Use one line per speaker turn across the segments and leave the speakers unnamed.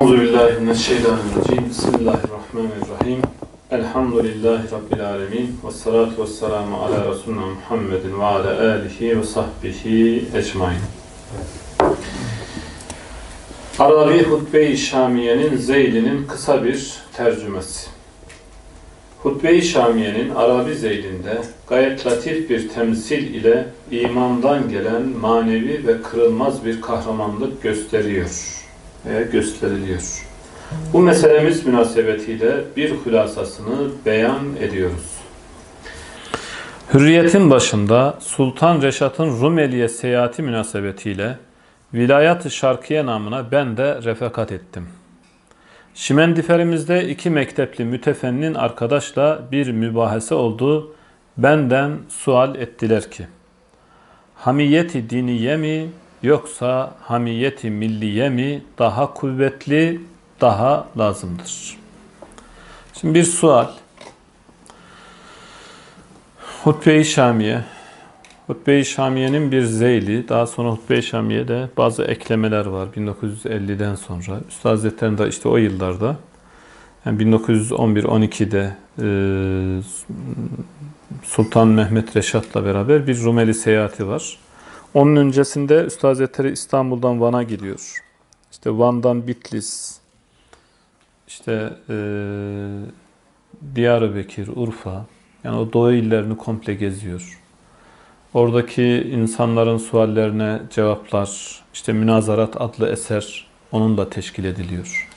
Euzu Bismillahirrahmanirrahim. Elhamdülillahi rabbil alamin. Ves salatu vesselamu ala resulina Muhammedin ve ala alihi ve sahbihi ecmaîn. Arabi Hutbe-i Şamiye'nin Zeyli'nin kısa bir tercümesi. Hutbe-i Şamiye'nin Arabi Zeyli'nde gayet latif bir temsil ile imandan gelen manevi ve kırılmaz bir kahramanlık gösteriyor. E, gösteriliyor. Bu meselemiz münasebetiyle bir hülasasını beyan ediyoruz. Hürriyetin başında Sultan Reşat'ın Rumeli'ye seyahati münasebetiyle Vilayat-ı Şarkiye namına ben de refakat ettim. Şimendiferimizde iki mektepli mütefennin arkadaşla bir mübahese olduğu Benden sual ettiler ki, Hamiyeti diniye mi yoksa hamiyeti milliye mi daha kuvvetli, daha lazımdır? Şimdi bir sual. Hutbe-i Şamiye. Hutbe-i Şamiye'nin bir zeyli. Daha sonra Hutbe-i Şamiye'de bazı eklemeler var 1950'den sonra. Üstad Hazretleri de işte o yıllarda yani 1911-12'de e, Sultan Mehmet Reşat'la beraber bir Rumeli seyahati var. Onun öncesinde Üstad Hazretleri İstanbul'dan Van'a gidiyor. İşte Van'dan Bitlis, işte e, Diyarbakır, Urfa, yani o doğu illerini komple geziyor. Oradaki insanların suallerine cevaplar, işte Münazarat adlı eser onunla teşkil ediliyor.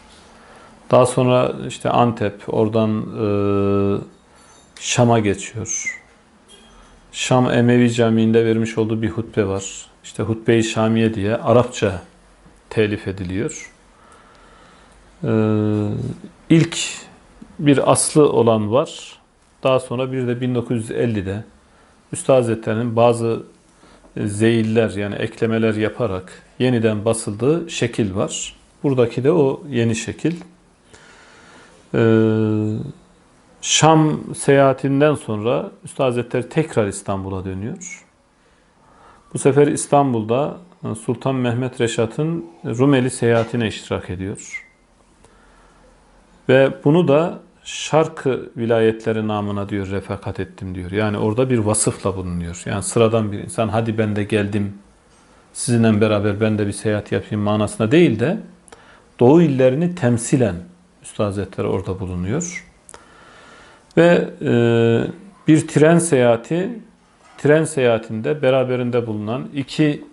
Daha sonra işte Antep, oradan e, Şam'a geçiyor. Şam Emevi Camii'nde vermiş olduğu bir hutbe var. İşte Hutbe-i Şamiye diye Arapça telif ediliyor. Ee, ilk bir aslı olan var. Daha sonra bir de 1950'de Üstad Hazretleri'nin bazı zeyiller yani eklemeler yaparak yeniden basıldığı şekil var. Buradaki de o yeni şekil. Ee, Şam seyahatinden sonra Üstad Hazretleri tekrar İstanbul'a dönüyor. Bu sefer İstanbul'da e, Sultan Mehmet Reşat'ın Rumeli seyahatine iştirak ediyor. Ve bunu da Şark vilayetleri namına diyor refakat ettim diyor. Yani orada bir vasıfla bulunuyor. Yani sıradan bir insan hadi ben de geldim sizinle beraber ben de bir seyahat yapayım manasına değil de Doğu illerini temsilen Üstad Hazretleri orada bulunuyor. Ve e, bir tren seyahati, tren seyahatinde beraberinde bulunan iki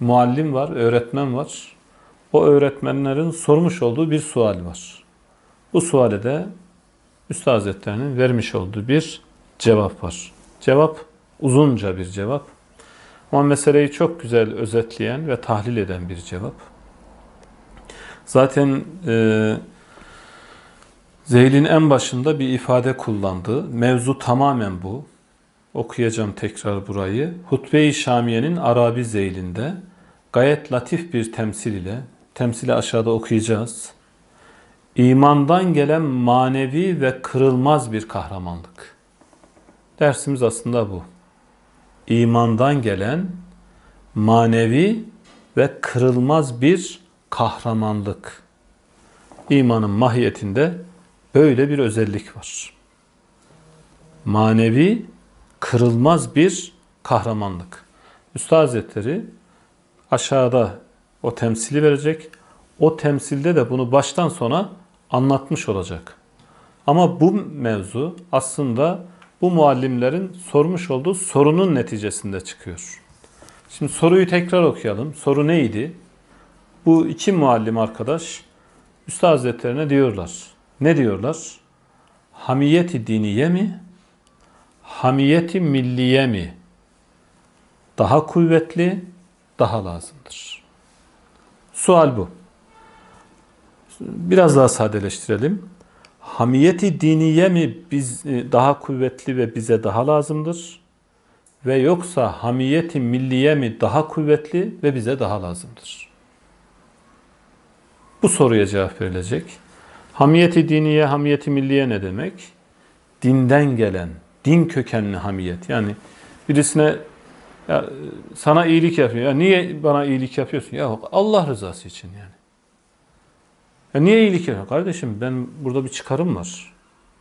muallim var, öğretmen var. O öğretmenlerin sormuş olduğu bir sual var. Bu suale de Üstad Hazretlerinin vermiş olduğu bir cevap var. Cevap uzunca bir cevap. Ama meseleyi çok güzel özetleyen ve tahlil eden bir cevap. Zaten e, Zeyl'in en başında bir ifade kullandı. Mevzu tamamen bu. Okuyacağım tekrar burayı. Hutbe-i Şamiye'nin Arabi Zeyl'inde gayet latif bir temsil ile, temsili aşağıda okuyacağız. İmandan gelen manevi ve kırılmaz bir kahramanlık. Dersimiz aslında bu. İmandan gelen manevi ve kırılmaz bir kahramanlık. İmanın mahiyetinde Böyle bir özellik var. Manevi kırılmaz bir kahramanlık. Üstad Hazretleri aşağıda o temsili verecek. O temsilde de bunu baştan sona anlatmış olacak. Ama bu mevzu aslında bu muallimlerin sormuş olduğu sorunun neticesinde çıkıyor. Şimdi soruyu tekrar okuyalım. Soru neydi? Bu iki muallim arkadaş Üstad Hazretlerine diyorlar. Ne diyorlar? Hamiyeti diniye mi? Hamiyeti milliye mi? Daha kuvvetli, daha lazımdır. Sual bu. Biraz daha sadeleştirelim. Hamiyeti diniye mi biz e, daha kuvvetli ve bize daha lazımdır? Ve yoksa hamiyeti milliye mi daha kuvvetli ve bize daha lazımdır? Bu soruya cevap verilecek. Hamiyeti diniye, hamiyeti milliye ne demek? Dinden gelen, din kökenli hamiyet. Yani birisine ya, sana iyilik yapıyor. Ya niye bana iyilik yapıyorsun? Ya Allah rızası için yani. Ya niye iyilik yapıyorsun? Kardeşim ben burada bir çıkarım var.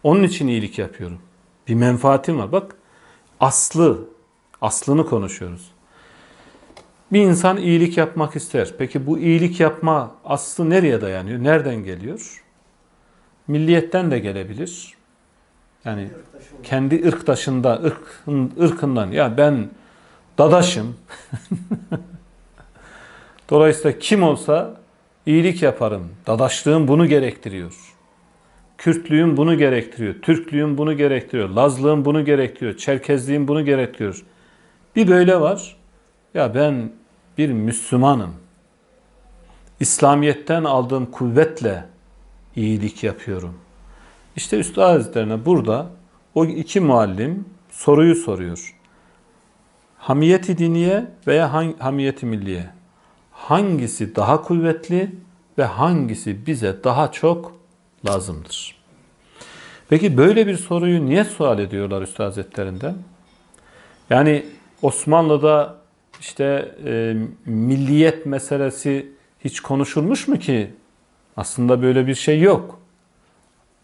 Onun için iyilik yapıyorum. Bir menfaatim var. Bak aslı, aslını konuşuyoruz. Bir insan iyilik yapmak ister. Peki bu iyilik yapma aslı nereye dayanıyor? Nereden geliyor? milliyetten de gelebilir. Yani kendi ırktaşında, ırkın, ırkından ya ben dadaşım. Dolayısıyla kim olsa iyilik yaparım. Dadaşlığım bunu gerektiriyor. Kürtlüğüm bunu gerektiriyor. Türklüğüm bunu gerektiriyor. Lazlığım bunu gerektiriyor. Çerkezliğim bunu gerektiriyor. Bir böyle var. Ya ben bir Müslümanım. İslamiyet'ten aldığım kuvvetle iyilik yapıyorum. İşte Üstad Hazretlerine burada o iki muallim soruyu soruyor. Hamiyeti diniye veya hamiyeti milliye hangisi daha kuvvetli ve hangisi bize daha çok lazımdır? Peki böyle bir soruyu niye sual ediyorlar Üstad Hazretlerinden? Yani Osmanlı'da işte e, milliyet meselesi hiç konuşulmuş mu ki aslında böyle bir şey yok.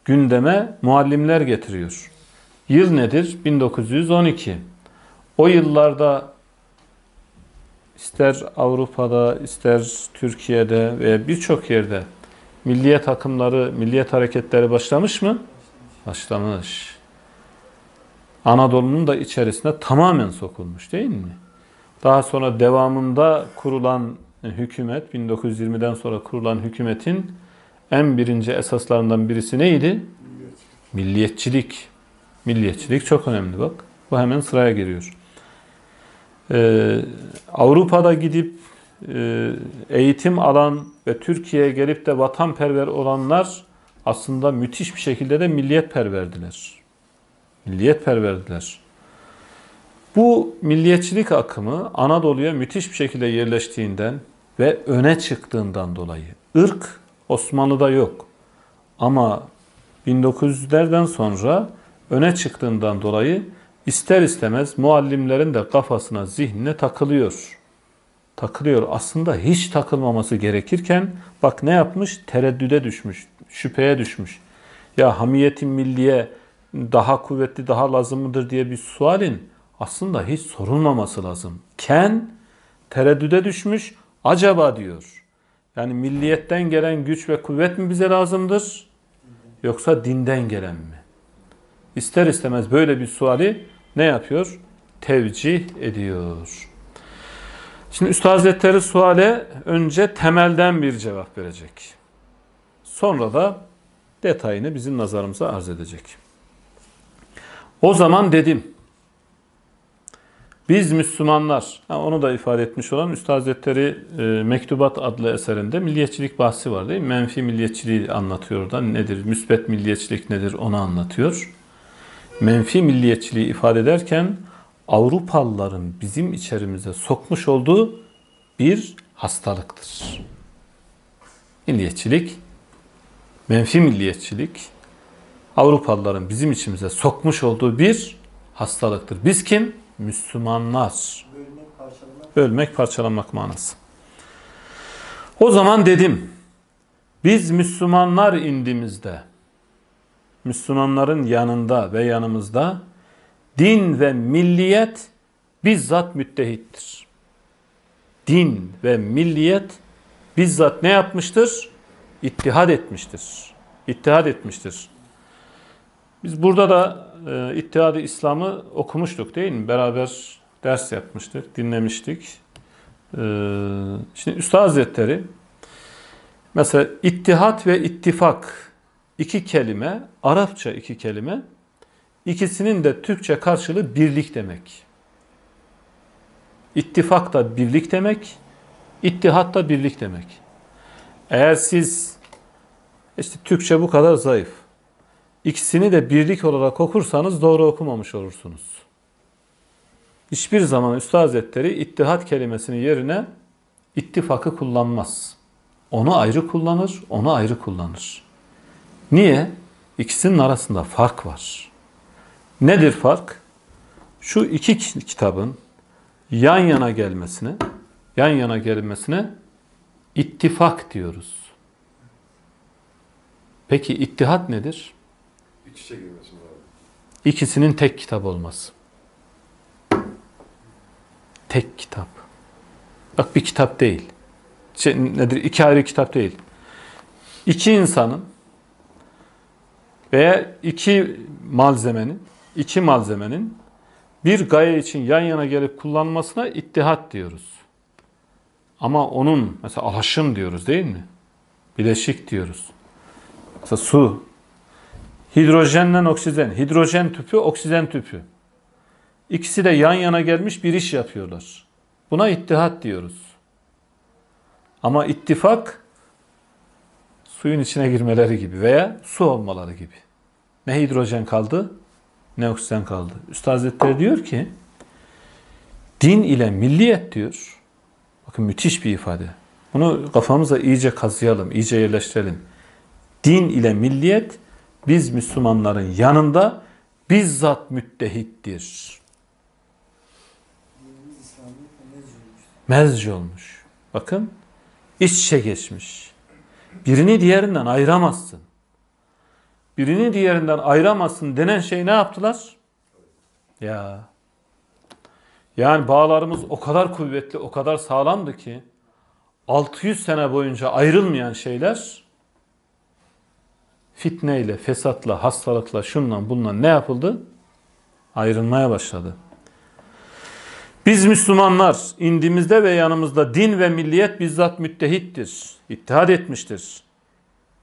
Gündeme muallimler getiriyor. Yıl nedir? 1912. O yıllarda ister Avrupa'da, ister Türkiye'de veya birçok yerde milliyet akımları, milliyet hareketleri başlamış mı? Başlamış. Anadolu'nun da içerisine tamamen sokulmuş değil mi? Daha sonra devamında kurulan ee, hükümet, 1920'den sonra kurulan hükümetin en birinci esaslarından birisi neydi? Milliyetçilik. Milliyetçilik, Milliyetçilik çok önemli bak. Bu hemen sıraya giriyor. Ee, Avrupa'da gidip e, eğitim alan ve Türkiye'ye gelip de vatanperver olanlar aslında müthiş bir şekilde de milliyetperverdiler. Milliyetperverdiler. Bu milliyetçilik akımı Anadolu'ya müthiş bir şekilde yerleştiğinden, ve öne çıktığından dolayı. Irk Osmanlı'da yok. Ama 1900'lerden sonra öne çıktığından dolayı ister istemez muallimlerin de kafasına, zihnine takılıyor. Takılıyor. Aslında hiç takılmaması gerekirken bak ne yapmış? Tereddüde düşmüş, şüpheye düşmüş. Ya hamiyeti milliye daha kuvvetli, daha lazım mıdır diye bir sualin aslında hiç sorulmaması lazım. Ken tereddüde düşmüş Acaba diyor. Yani milliyetten gelen güç ve kuvvet mi bize lazımdır? Yoksa dinden gelen mi? İster istemez böyle bir suali ne yapıyor? Tevcih ediyor. Şimdi Üstad Hazretleri suale önce temelden bir cevap verecek. Sonra da detayını bizim nazarımıza arz edecek. O zaman dedim. Biz Müslümanlar, onu da ifade etmiş olan Üstad Hazretleri e, Mektubat adlı eserinde milliyetçilik bahsi var değil mi? Menfi milliyetçiliği anlatıyor da nedir, müsbet milliyetçilik nedir onu anlatıyor. Menfi milliyetçiliği ifade ederken Avrupalıların bizim içerimize sokmuş olduğu bir hastalıktır. Milliyetçilik, menfi milliyetçilik Avrupalıların bizim içimize sokmuş olduğu bir hastalıktır. Biz kim? Müslümanlar. Bölmek, parçalamak, manası. O zaman dedim, biz Müslümanlar indimizde, Müslümanların yanında ve yanımızda din ve milliyet bizzat müttehittir. Din ve milliyet bizzat ne yapmıştır? İttihad etmiştir. İttihad etmiştir. Biz burada da e, i̇ttihad İslam'ı okumuştuk değil mi? Beraber ders yapmıştık, dinlemiştik. E, şimdi Üstad Hazretleri mesela ittihat ve ittifak iki kelime, Arapça iki kelime ikisinin de Türkçe karşılığı birlik demek. İttifak da birlik demek, ittihat da birlik demek. Eğer siz işte Türkçe bu kadar zayıf İkisini de birlik olarak okursanız doğru okumamış olursunuz. Hiçbir zaman Üstad Hazretleri ittihat kelimesinin yerine ittifakı kullanmaz. Onu ayrı kullanır, onu ayrı kullanır. Niye? İkisinin arasında fark var. Nedir fark? Şu iki kitabın yan yana gelmesine, yan yana gelmesine ittifak diyoruz. Peki ittihat nedir? iç girmesi İkisinin tek kitap olması. Tek kitap. Bak bir kitap değil. Şey, nedir? İki ayrı kitap değil. İki insanın veya iki malzemenin, iki malzemenin bir gaye için yan yana gelip kullanmasına ittihat diyoruz. Ama onun mesela alaşım diyoruz değil mi? Bileşik diyoruz. Mesela su Hidrojenle oksijen. Hidrojen tüpü, oksijen tüpü. İkisi de yan yana gelmiş bir iş yapıyorlar. Buna ittihat diyoruz. Ama ittifak suyun içine girmeleri gibi veya su olmaları gibi. Ne hidrojen kaldı ne oksijen kaldı. Üstad Hazretleri diyor ki din ile milliyet diyor. Bakın müthiş bir ifade. Bunu kafamıza iyice kazıyalım, iyice yerleştirelim. Din ile milliyet biz Müslümanların yanında bizzat müttehittir. Mezci olmuş. Bakın iç içe geçmiş. Birini diğerinden ayıramazsın. Birini diğerinden ayıramazsın denen şey ne yaptılar? Ya. Yani bağlarımız o kadar kuvvetli, o kadar sağlamdı ki 600 sene boyunca ayrılmayan şeyler fitneyle, fesatla, hastalıkla, şundan bununla ne yapıldı? Ayrılmaya başladı. Biz Müslümanlar indimizde ve yanımızda din ve milliyet bizzat müttehittir. ittihad etmiştir.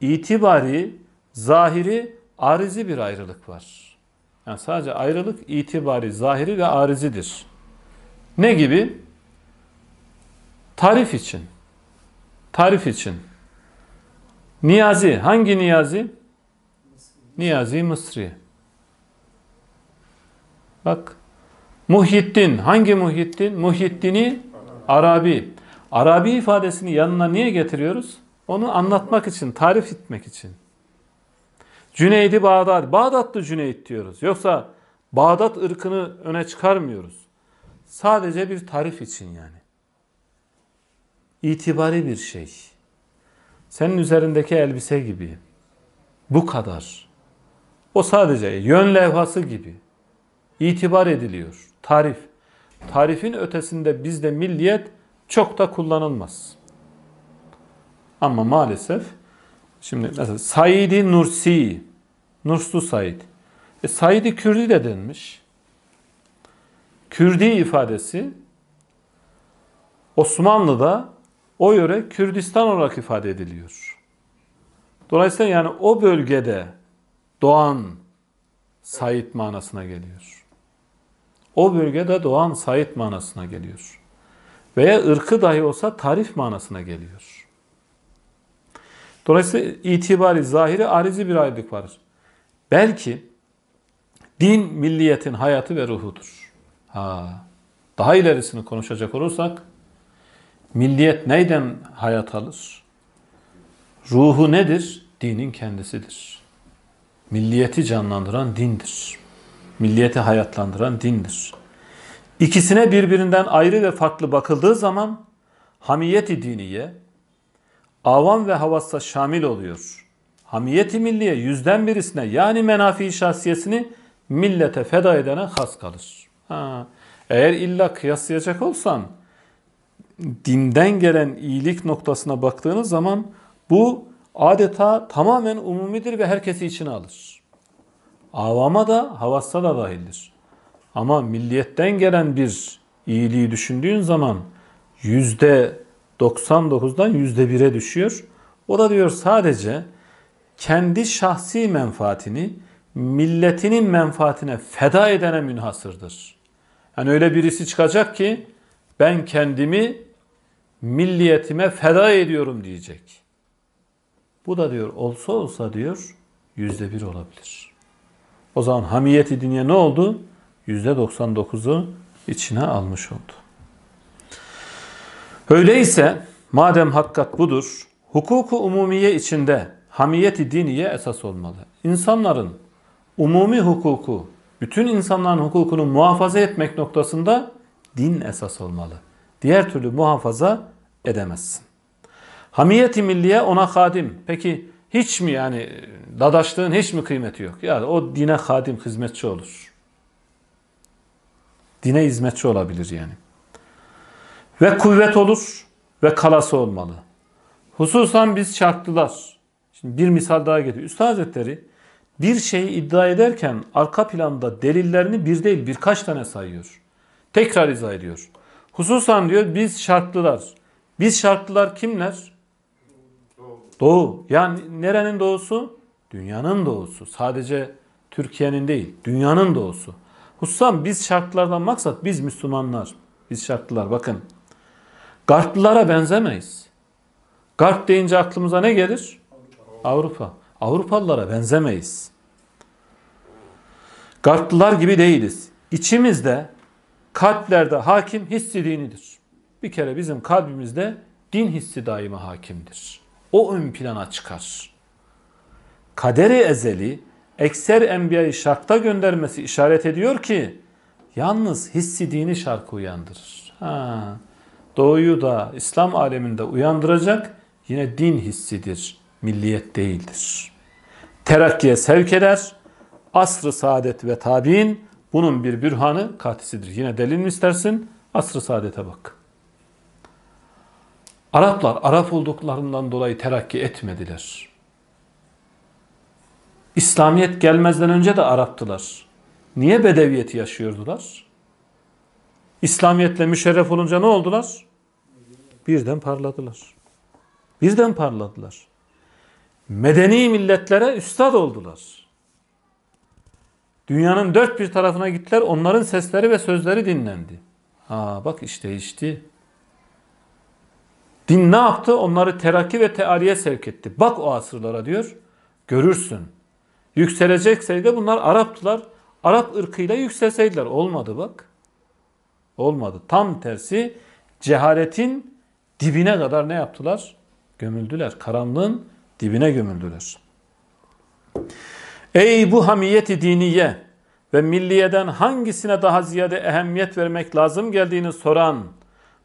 İtibari, zahiri, arizi bir ayrılık var. Yani sadece ayrılık itibari, zahiri ve arizidir. Ne gibi? Tarif için. Tarif için. Niyazi. Hangi Niyazi? Niyazi Mısri. Bak. muhittin Hangi muhittin? Muhittini Arabi. Arabi ifadesini yanına niye getiriyoruz? Onu anlatmak için, tarif etmek için. Cüneydi Bağdat. Bağdatlı Cüneyt diyoruz. Yoksa Bağdat ırkını öne çıkarmıyoruz. Sadece bir tarif için yani. İtibari bir şey. Senin üzerindeki elbise gibi. Bu kadar. O sadece yön levhası gibi itibar ediliyor. Tarif. Tarifin ötesinde bizde milliyet çok da kullanılmaz. Ama maalesef şimdi mesela Said-i Nursi, Nurslu Said. E, Said-i Kürdi de denmiş. Kürdi ifadesi Osmanlı'da o yöre Kürdistan olarak ifade ediliyor. Dolayısıyla yani o bölgede Doğan Said manasına geliyor. O bölgede Doğan Said manasına geliyor. Veya ırkı dahi olsa tarif manasına geliyor. Dolayısıyla itibari, zahiri, arizi bir aydık var. Belki din milliyetin hayatı ve ruhudur. Ha. Daha ilerisini konuşacak olursak milliyet neyden hayat alır? Ruhu nedir? Dinin kendisidir milliyeti canlandıran dindir. Milliyeti hayatlandıran dindir. İkisine birbirinden ayrı ve farklı bakıldığı zaman hamiyeti diniye avam ve havassa şamil oluyor. Hamiyeti milliye yüzden birisine yani menafi şahsiyesini millete feda edene has kalır. Ha. Eğer illa kıyaslayacak olsan dinden gelen iyilik noktasına baktığınız zaman bu adeta tamamen umumidir ve herkesi içine alır. Avama da havassa da dahildir. Ama milliyetten gelen bir iyiliği düşündüğün zaman yüzde 99'dan yüzde 1'e düşüyor. O da diyor sadece kendi şahsi menfaatini milletinin menfaatine feda edene münhasırdır. Yani öyle birisi çıkacak ki ben kendimi milliyetime feda ediyorum diyecek. Bu da diyor olsa olsa diyor yüzde bir olabilir. O zaman hamiyeti diniye ne oldu? Yüzde doksan dokuzu içine almış oldu. Öyleyse madem hakikat budur, hukuku umumiye içinde hamiyeti diniye esas olmalı. İnsanların umumi hukuku, bütün insanların hukukunu muhafaza etmek noktasında din esas olmalı. Diğer türlü muhafaza edemezsin. Hamiyeti milliye ona kadim. Peki hiç mi yani dadaşlığın hiç mi kıymeti yok? Ya o dine kadim hizmetçi olur. Dine hizmetçi olabilir yani. Ve kuvvet olur ve kalası olmalı. Hususan biz şartlılar. Şimdi bir misal daha getiriyor. Üstad Hazretleri bir şeyi iddia ederken arka planda delillerini bir değil birkaç tane sayıyor. Tekrar izah ediyor. Hususan diyor biz şartlılar. Biz şartlılar kimler? Doğu. Yani nerenin doğusu? Dünyanın doğusu. Sadece Türkiye'nin değil, dünyanın doğusu. Hussam biz şartlardan maksat biz Müslümanlar. Biz şartlılar bakın. Garplılara benzemeyiz. Garp deyince aklımıza ne gelir? Avrupa. Avrupalılara benzemeyiz. Garplılar gibi değiliz. İçimizde, kalplerde hakim hissi dinidir. Bir kere bizim kalbimizde din hissi daima hakimdir. O ön plana çıkar. Kaderi ezeli ekser enbiyayı şarkta göndermesi işaret ediyor ki yalnız hissidiğini şarkı uyandırır. Ha, doğuyu da İslam aleminde uyandıracak yine din hissidir, milliyet değildir. Terakkiye sevk eder, asr-ı saadet ve tabi'in bunun bir bürhanı katisidir. Yine delil mi istersin? Asr-ı saadete bak. Araplar Arap olduklarından dolayı terakki etmediler. İslamiyet gelmezden önce de Araptılar. Niye bedeviyeti yaşıyordular? İslamiyetle müşerref olunca ne oldular? Birden parladılar. Birden parladılar. Medeni milletlere üstad oldular. Dünyanın dört bir tarafına gittiler. Onların sesleri ve sözleri dinlendi. Ha bak işte değişti. Din ne yaptı? Onları terakki ve teariye sevk etti. Bak o asırlara diyor. Görürsün. Yükselecekseydi bunlar Araptılar. Arap ırkıyla yükselseydiler. Olmadı bak. Olmadı. Tam tersi cehaletin dibine kadar ne yaptılar? Gömüldüler. Karanlığın dibine gömüldüler. Ey bu hamiyeti diniye ve milliyeden hangisine daha ziyade ehemmiyet vermek lazım geldiğini soran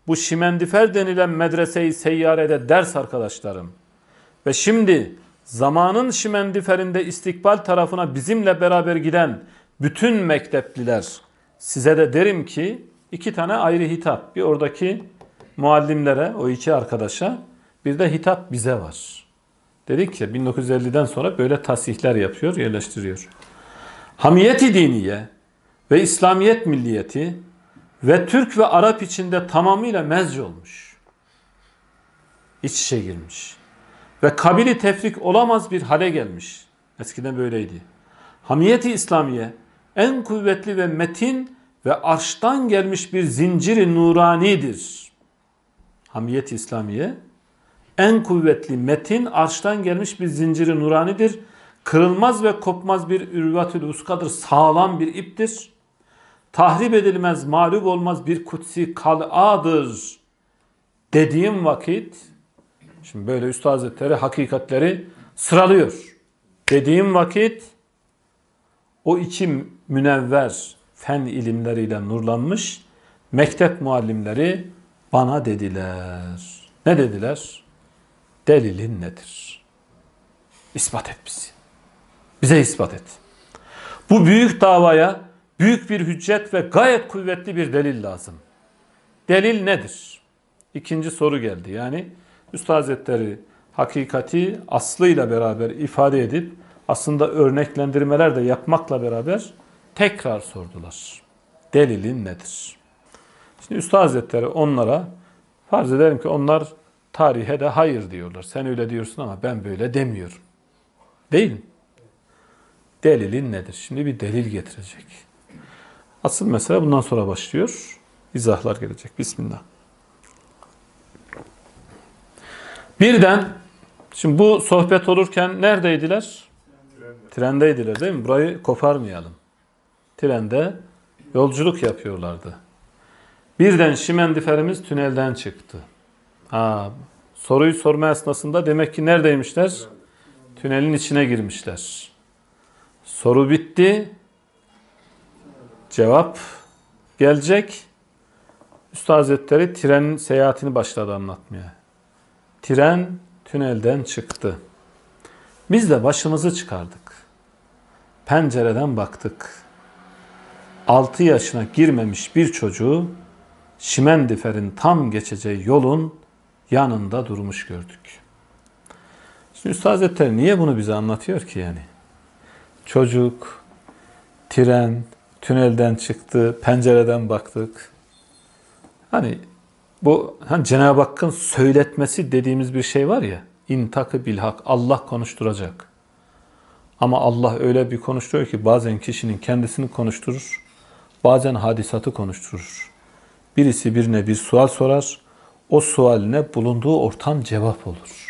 bu şimendifer denilen medreseyi seyyarede ders arkadaşlarım. Ve şimdi zamanın şimendiferinde istikbal tarafına bizimle beraber giden bütün mektepliler size de derim ki iki tane ayrı hitap. Bir oradaki muallimlere, o iki arkadaşa bir de hitap bize var. Dedik ya 1950'den sonra böyle tasihler yapıyor, yerleştiriyor. Hamiyeti diniye ve İslamiyet milliyeti ve Türk ve Arap içinde tamamıyla mezc olmuş. İç içe girmiş. Ve kabili tefrik olamaz bir hale gelmiş. Eskiden böyleydi. Hamiyeti İslamiye en kuvvetli ve metin ve arştan gelmiş bir zinciri nuranidir. Hamiyeti İslamiye en kuvvetli metin arştan gelmiş bir zinciri nuranidir. Kırılmaz ve kopmaz bir ürvatül uskadır. Sağlam bir iptir tahrip edilmez, mağlup olmaz bir kutsi kal'adır dediğim vakit, şimdi böyle Üstad Hazretleri hakikatleri sıralıyor. Dediğim vakit, o içim münevver fen ilimleriyle nurlanmış mektep muallimleri bana dediler. Ne dediler? Delilin nedir? İspat et bizi. Bize ispat et. Bu büyük davaya büyük bir hüccet ve gayet kuvvetli bir delil lazım. Delil nedir? İkinci soru geldi. Yani Üstad Hazretleri hakikati aslıyla beraber ifade edip aslında örneklendirmeler de yapmakla beraber tekrar sordular. Delilin nedir? Şimdi Üstad Hazretleri onlara farz edelim ki onlar tarihe de hayır diyorlar. Sen öyle diyorsun ama ben böyle demiyorum. Değil mi? Delilin nedir? Şimdi bir delil getirecek. Asıl mesele bundan sonra başlıyor. İzahlar gelecek. Bismillah. Birden, şimdi bu sohbet olurken neredeydiler? Trende. Trendeydiler değil mi? Burayı koparmayalım. Trende yolculuk yapıyorlardı. Birden şimendiferimiz tünelden çıktı. Ha, soruyu sorma esnasında demek ki neredeymişler? Tünelin içine girmişler. Soru bitti cevap gelecek. Üstad Hazretleri trenin seyahatini başladı anlatmaya. Tren tünelden çıktı. Biz de başımızı çıkardık. Pencereden baktık. 6 yaşına girmemiş bir çocuğu Şimendifer'in tam geçeceği yolun yanında durmuş gördük. Şimdi Üstad Hazretleri niye bunu bize anlatıyor ki yani? Çocuk, tren, tünelden çıktı, pencereden baktık. Hani bu hani Cenab-ı Hakk'ın söyletmesi dediğimiz bir şey var ya. intakı bilhak. Allah konuşturacak. Ama Allah öyle bir konuşturuyor ki bazen kişinin kendisini konuşturur, bazen hadisatı konuşturur. Birisi birine bir sual sorar, o sualine bulunduğu ortam cevap olur.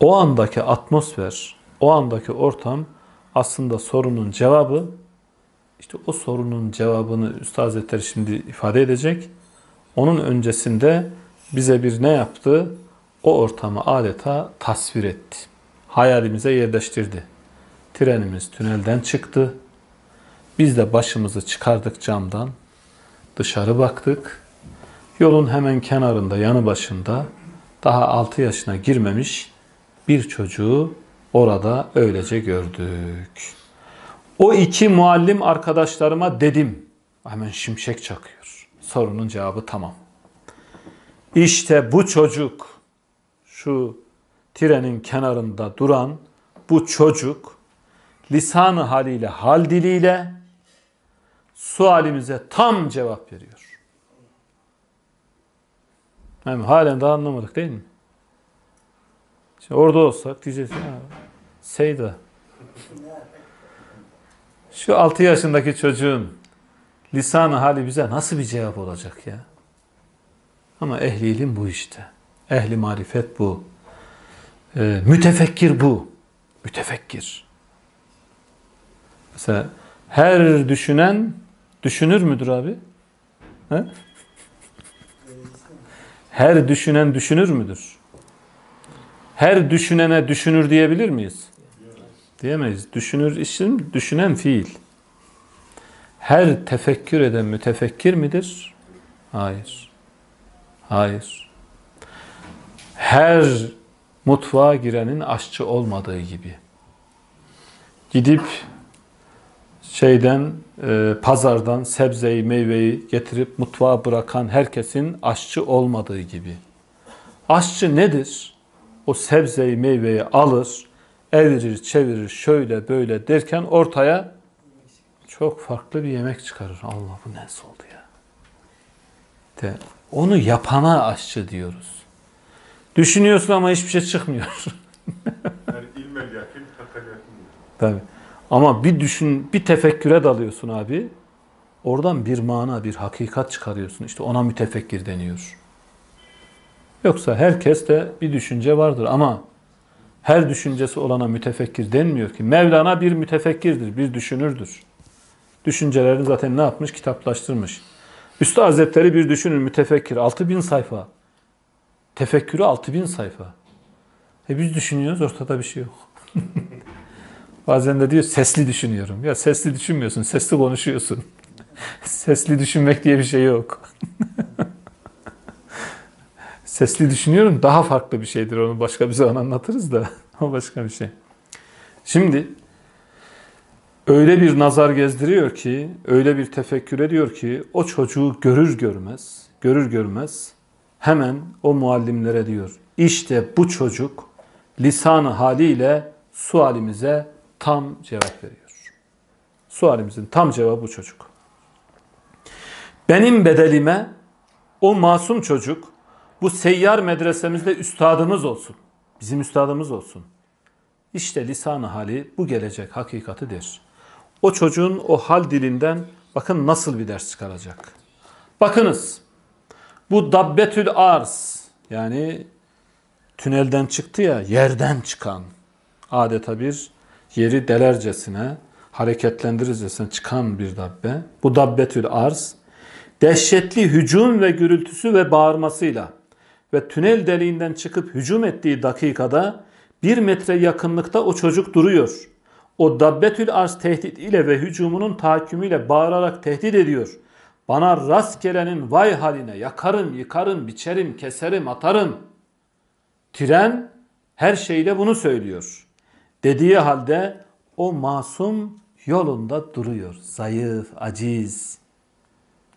O andaki atmosfer, o andaki ortam aslında sorunun cevabı işte o sorunun cevabını Üstad Hazretleri şimdi ifade edecek. Onun öncesinde bize bir ne yaptı? O ortamı adeta tasvir etti. Hayalimize yerleştirdi. Trenimiz tünelden çıktı. Biz de başımızı çıkardık camdan. Dışarı baktık. Yolun hemen kenarında, yanı başında daha 6 yaşına girmemiş bir çocuğu orada öylece gördük. O iki muallim arkadaşlarıma dedim. Hemen şimşek çakıyor. Sorunun cevabı tamam. İşte bu çocuk, şu trenin kenarında duran bu çocuk lisanı haliyle, hal diliyle sualimize tam cevap veriyor. Yani halen daha anlamadık değil mi? Şimdi orada olsak diyeceğiz ya Seyda şu 6 yaşındaki çocuğun lisanı hali bize nasıl bir cevap olacak ya? Ama ehli ilim bu işte. Ehli marifet bu. Ee, mütefekkir bu. Mütefekkir. Mesela her düşünen düşünür müdür abi? He? Her düşünen düşünür müdür? Her düşünene düşünür diyebilir miyiz? diyemeyiz. Düşünür isim, düşünen fiil. Her tefekkür eden mütefekkir midir? Hayır. Hayır. Her mutfağa girenin aşçı olmadığı gibi. Gidip şeyden, e, pazardan sebzeyi, meyveyi getirip mutfağa bırakan herkesin aşçı olmadığı gibi. Aşçı nedir? O sebzeyi, meyveyi alır, evirir, çevirir, şöyle böyle derken ortaya çok farklı bir yemek çıkarır. Allah bu nasıl oldu ya? De, onu yapana aşçı diyoruz. Düşünüyorsun ama hiçbir şey çıkmıyor. yani ilmel yakin, Tabii. Ama bir düşün, bir tefekküre dalıyorsun abi. Oradan bir mana, bir hakikat çıkarıyorsun. İşte ona mütefekkir deniyor. Yoksa herkes de bir düşünce vardır ama her düşüncesi olana mütefekkir denmiyor ki. Mevlana bir mütefekkirdir, bir düşünürdür. Düşüncelerini zaten ne yapmış? Kitaplaştırmış. Üstad Hazretleri bir düşünür mütefekkir. 6000 sayfa. Tefekkürü 6000 sayfa. E biz düşünüyoruz ortada bir şey yok. Bazen de diyor sesli düşünüyorum. Ya sesli düşünmüyorsun, sesli konuşuyorsun. sesli düşünmek diye bir şey yok. Sesli düşünüyorum daha farklı bir şeydir onu başka bir zaman anlatırız da o başka bir şey. Şimdi öyle bir nazar gezdiriyor ki, öyle bir tefekkür ediyor ki o çocuğu görür görmez, görür görmez hemen o muallimlere diyor. işte bu çocuk lisanı haliyle sualimize tam cevap veriyor. Sualimizin tam cevabı bu çocuk. Benim bedelime o masum çocuk bu seyyar medresemizde üstadımız olsun. Bizim üstadımız olsun. İşte lisan-ı hali bu gelecek hakikatidir. O çocuğun o hal dilinden bakın nasıl bir ders çıkaracak. Bakınız bu dabbetül arz yani tünelden çıktı ya yerden çıkan adeta bir yeri delercesine hareketlendirircesine çıkan bir dabbe. Bu dabbetül arz dehşetli hücum ve gürültüsü ve bağırmasıyla ve tünel deliğinden çıkıp hücum ettiği dakikada bir metre yakınlıkta o çocuk duruyor. O dabbetül arz tehdit ile ve hücumunun tahakkümüyle bağırarak tehdit ediyor. Bana rast vay haline yakarım, yıkarım, biçerim, keserim, atarım. Tren her şeyle bunu söylüyor. Dediği halde o masum yolunda duruyor. Zayıf, aciz.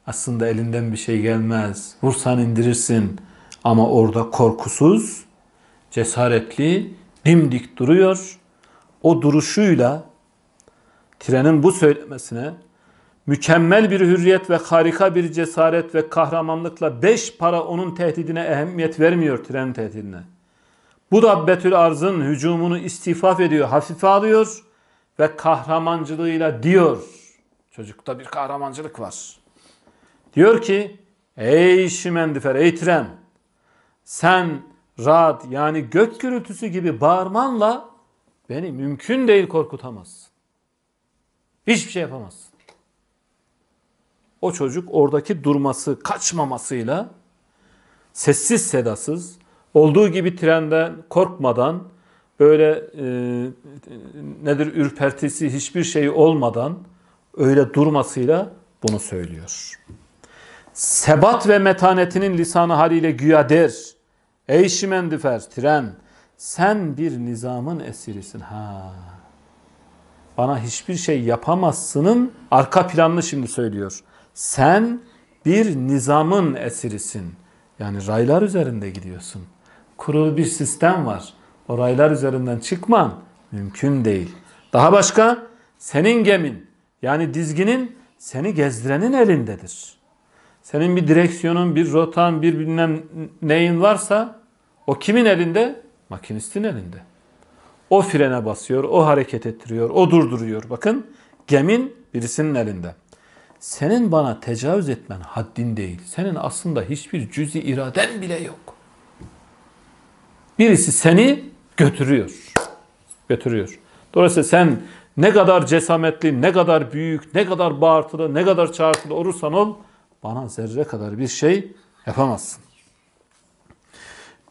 Aslında elinden bir şey gelmez. Vursan indirirsin. Ama orada korkusuz, cesaretli, dimdik duruyor. O duruşuyla trenin bu söylemesine mükemmel bir hürriyet ve harika bir cesaret ve kahramanlıkla beş para onun tehdidine ehemmiyet vermiyor tren tehdidine. Bu da Betül Arz'ın hücumunu istifaf ediyor, hafife alıyor ve kahramancılığıyla diyor. Çocukta bir kahramancılık var. Diyor ki ey şimendifer, ey tren sen rad yani gök gürültüsü gibi bağırmanla beni mümkün değil korkutamazsın. Hiçbir şey yapamazsın. O çocuk oradaki durması, kaçmamasıyla sessiz sedasız, olduğu gibi trenden korkmadan, böyle e, nedir ürpertisi hiçbir şey olmadan öyle durmasıyla bunu söylüyor. Sebat ve metanetinin lisanı haliyle güya der. Ey şimendifer tren sen bir nizamın esirisin. Ha. Bana hiçbir şey yapamazsının arka planını şimdi söylüyor. Sen bir nizamın esirisin. Yani raylar üzerinde gidiyorsun. Kurulu bir sistem var. O raylar üzerinden çıkman mümkün değil. Daha başka senin gemin yani dizginin seni gezdirenin elindedir. Senin bir direksiyonun, bir rotan, bir bilmem neyin varsa o kimin elinde? Makinistin elinde. O frene basıyor, o hareket ettiriyor, o durduruyor. Bakın gemin birisinin elinde. Senin bana tecavüz etmen haddin değil. Senin aslında hiçbir cüzi iraden bile yok. Birisi seni götürüyor. Götürüyor. Dolayısıyla sen ne kadar cesametli, ne kadar büyük, ne kadar bağırtılı, ne kadar çağırtılı olursan ol, bana zerre kadar bir şey yapamazsın.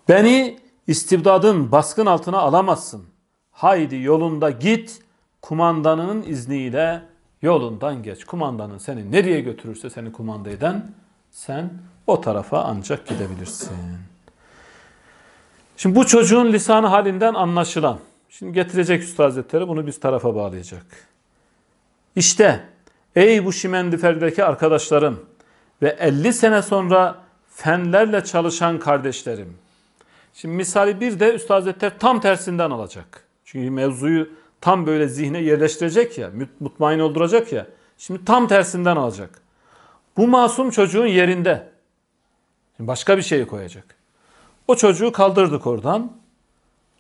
Beni istibdadın baskın altına alamazsın. Haydi yolunda git, kumandanının izniyle yolundan geç. Kumandanın seni nereye götürürse seni kumanda eden sen o tarafa ancak gidebilirsin. Şimdi bu çocuğun lisanı halinden anlaşılan. Şimdi getirecek Üstad Hazretleri bunu biz tarafa bağlayacak. İşte ey bu Şimendiferdeki arkadaşlarım ve 50 sene sonra fenlerle çalışan kardeşlerim. Şimdi misali bir de Üstad Hazretleri tam tersinden alacak. Çünkü mevzuyu tam böyle zihne yerleştirecek ya, mutmain olduracak ya. Şimdi tam tersinden alacak. Bu masum çocuğun yerinde. Şimdi başka bir şey koyacak. O çocuğu kaldırdık oradan.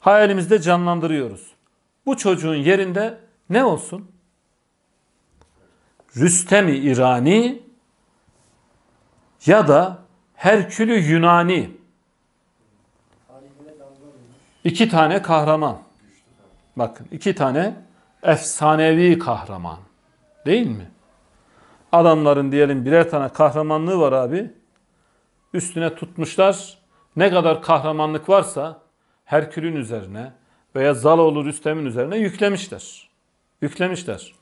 Hayalimizde canlandırıyoruz. Bu çocuğun yerinde ne olsun? Rüstem-i İrani ya da Herkülü Yunani İki tane kahraman. Bakın iki tane efsanevi kahraman. Değil mi? Adamların diyelim birer tane kahramanlığı var abi. Üstüne tutmuşlar. Ne kadar kahramanlık varsa Herkül'ün üzerine veya Zaloğlu Rüstem'in üzerine yüklemişler. Yüklemişler.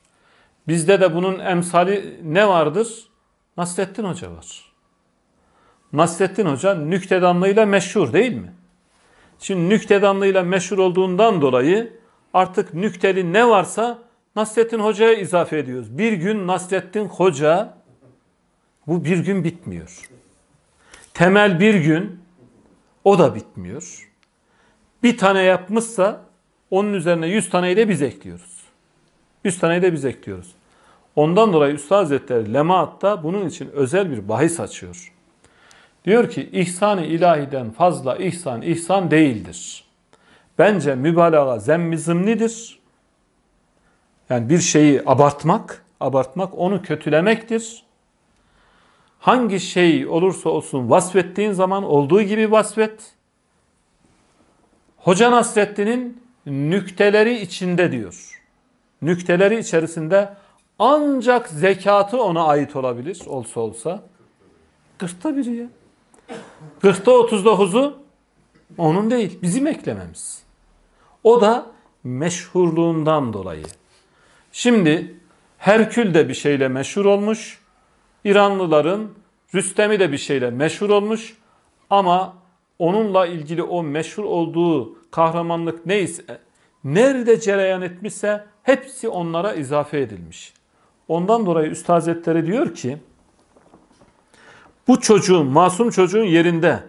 Bizde de bunun emsali ne vardır? Nasrettin Hoca var. Nasrettin Hoca nüktedanlığıyla meşhur değil mi? Şimdi nüktedanlığıyla meşhur olduğundan dolayı artık nükteli ne varsa Nasrettin Hoca'ya izafe ediyoruz. Bir gün Nasrettin Hoca bu bir gün bitmiyor. Temel bir gün o da bitmiyor. Bir tane yapmışsa onun üzerine yüz taneyi de biz ekliyoruz. Yüz taneyi de biz ekliyoruz. Ondan dolayı Üstad Hazretleri Lemaat'ta bunun için özel bir bahis açıyor. Diyor ki ihsan-ı ilahiden fazla ihsan ihsan değildir. Bence mübalağa zemmi zımnidir. Yani bir şeyi abartmak, abartmak onu kötülemektir. Hangi şey olursa olsun vasfettiğin zaman olduğu gibi vasfet. Hoca Nasreddin'in nükteleri içinde diyor. Nükteleri içerisinde ancak zekatı ona ait olabilir olsa olsa. Kırkta biri ya. 40'ta 39'u onun değil bizim eklememiz. O da meşhurluğundan dolayı. Şimdi Herkül de bir şeyle meşhur olmuş. İranlıların Rüstem'i de bir şeyle meşhur olmuş. Ama onunla ilgili o meşhur olduğu kahramanlık neyse nerede cereyan etmişse hepsi onlara izafe edilmiş. Ondan dolayı Üstad Hazretleri diyor ki bu çocuğun, masum çocuğun yerinde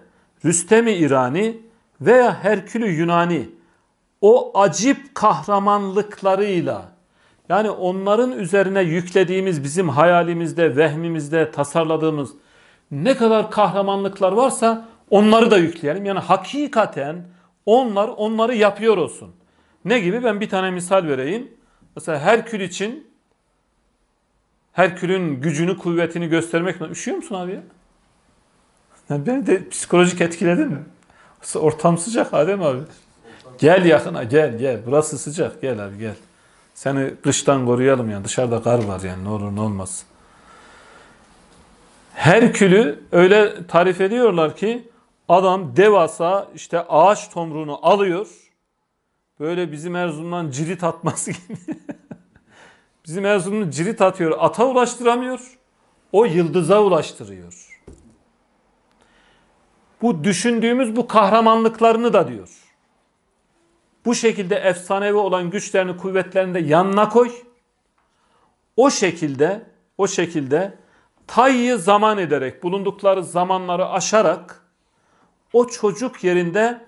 Rüstemi i İrani veya Herkülü Yunani o acip kahramanlıklarıyla yani onların üzerine yüklediğimiz bizim hayalimizde, vehmimizde tasarladığımız ne kadar kahramanlıklar varsa onları da yükleyelim. Yani hakikaten onlar onları yapıyor olsun. Ne gibi? Ben bir tane misal vereyim. Mesela Herkül için Herkül'ün gücünü, kuvvetini göstermek... Üşüyor musun abi ya? Yani beni de psikolojik etkiledin. mi? Ortam sıcak Adem abi. Gel yakına gel gel. Burası sıcak gel abi gel. Seni kıştan koruyalım yani. Dışarıda kar var yani ne olur ne olmaz. Her külü öyle tarif ediyorlar ki adam devasa işte ağaç tomruğunu alıyor. Böyle bizim Erzurum'dan cirit atması gibi. bizim Erzurum'u cirit atıyor. Ata ulaştıramıyor. O yıldıza ulaştırıyor bu düşündüğümüz bu kahramanlıklarını da diyor. Bu şekilde efsanevi olan güçlerini, kuvvetlerini de yanına koy. O şekilde, o şekilde tayyi zaman ederek, bulundukları zamanları aşarak o çocuk yerinde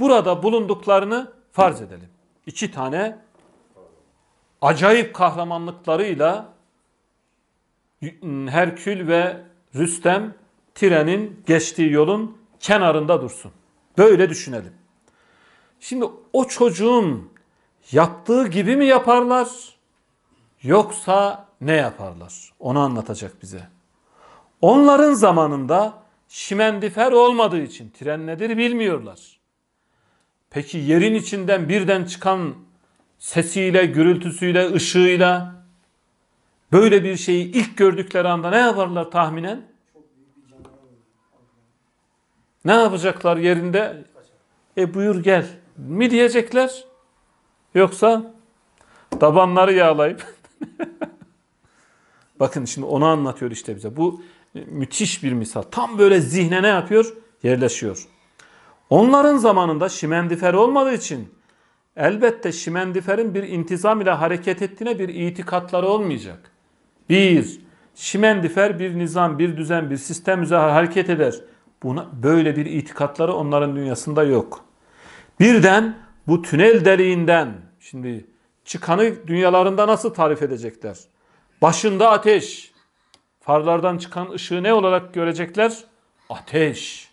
burada bulunduklarını farz edelim. İki tane acayip kahramanlıklarıyla Herkül ve Rüstem Tiren'in geçtiği yolun kenarında dursun. Böyle düşünelim. Şimdi o çocuğun yaptığı gibi mi yaparlar yoksa ne yaparlar? Onu anlatacak bize. Onların zamanında şimendifer olmadığı için tren nedir bilmiyorlar. Peki yerin içinden birden çıkan sesiyle, gürültüsüyle, ışığıyla böyle bir şeyi ilk gördükleri anda ne yaparlar tahminen? Ne yapacaklar yerinde? E buyur gel mi diyecekler? Yoksa tabanları yağlayıp Bakın şimdi onu anlatıyor işte bize. Bu e, müthiş bir misal. Tam böyle zihne ne yapıyor? Yerleşiyor. Onların zamanında şimendifer olmadığı için elbette şimendiferin bir intizam ile hareket ettiğine bir itikatları olmayacak. Bir, şimendifer bir nizam, bir düzen, bir sistem üzerine hareket eder. Buna, böyle bir itikatları onların dünyasında yok. Birden bu tünel deliğinden şimdi çıkanı dünyalarında nasıl tarif edecekler? Başında ateş. Farlardan çıkan ışığı ne olarak görecekler? Ateş.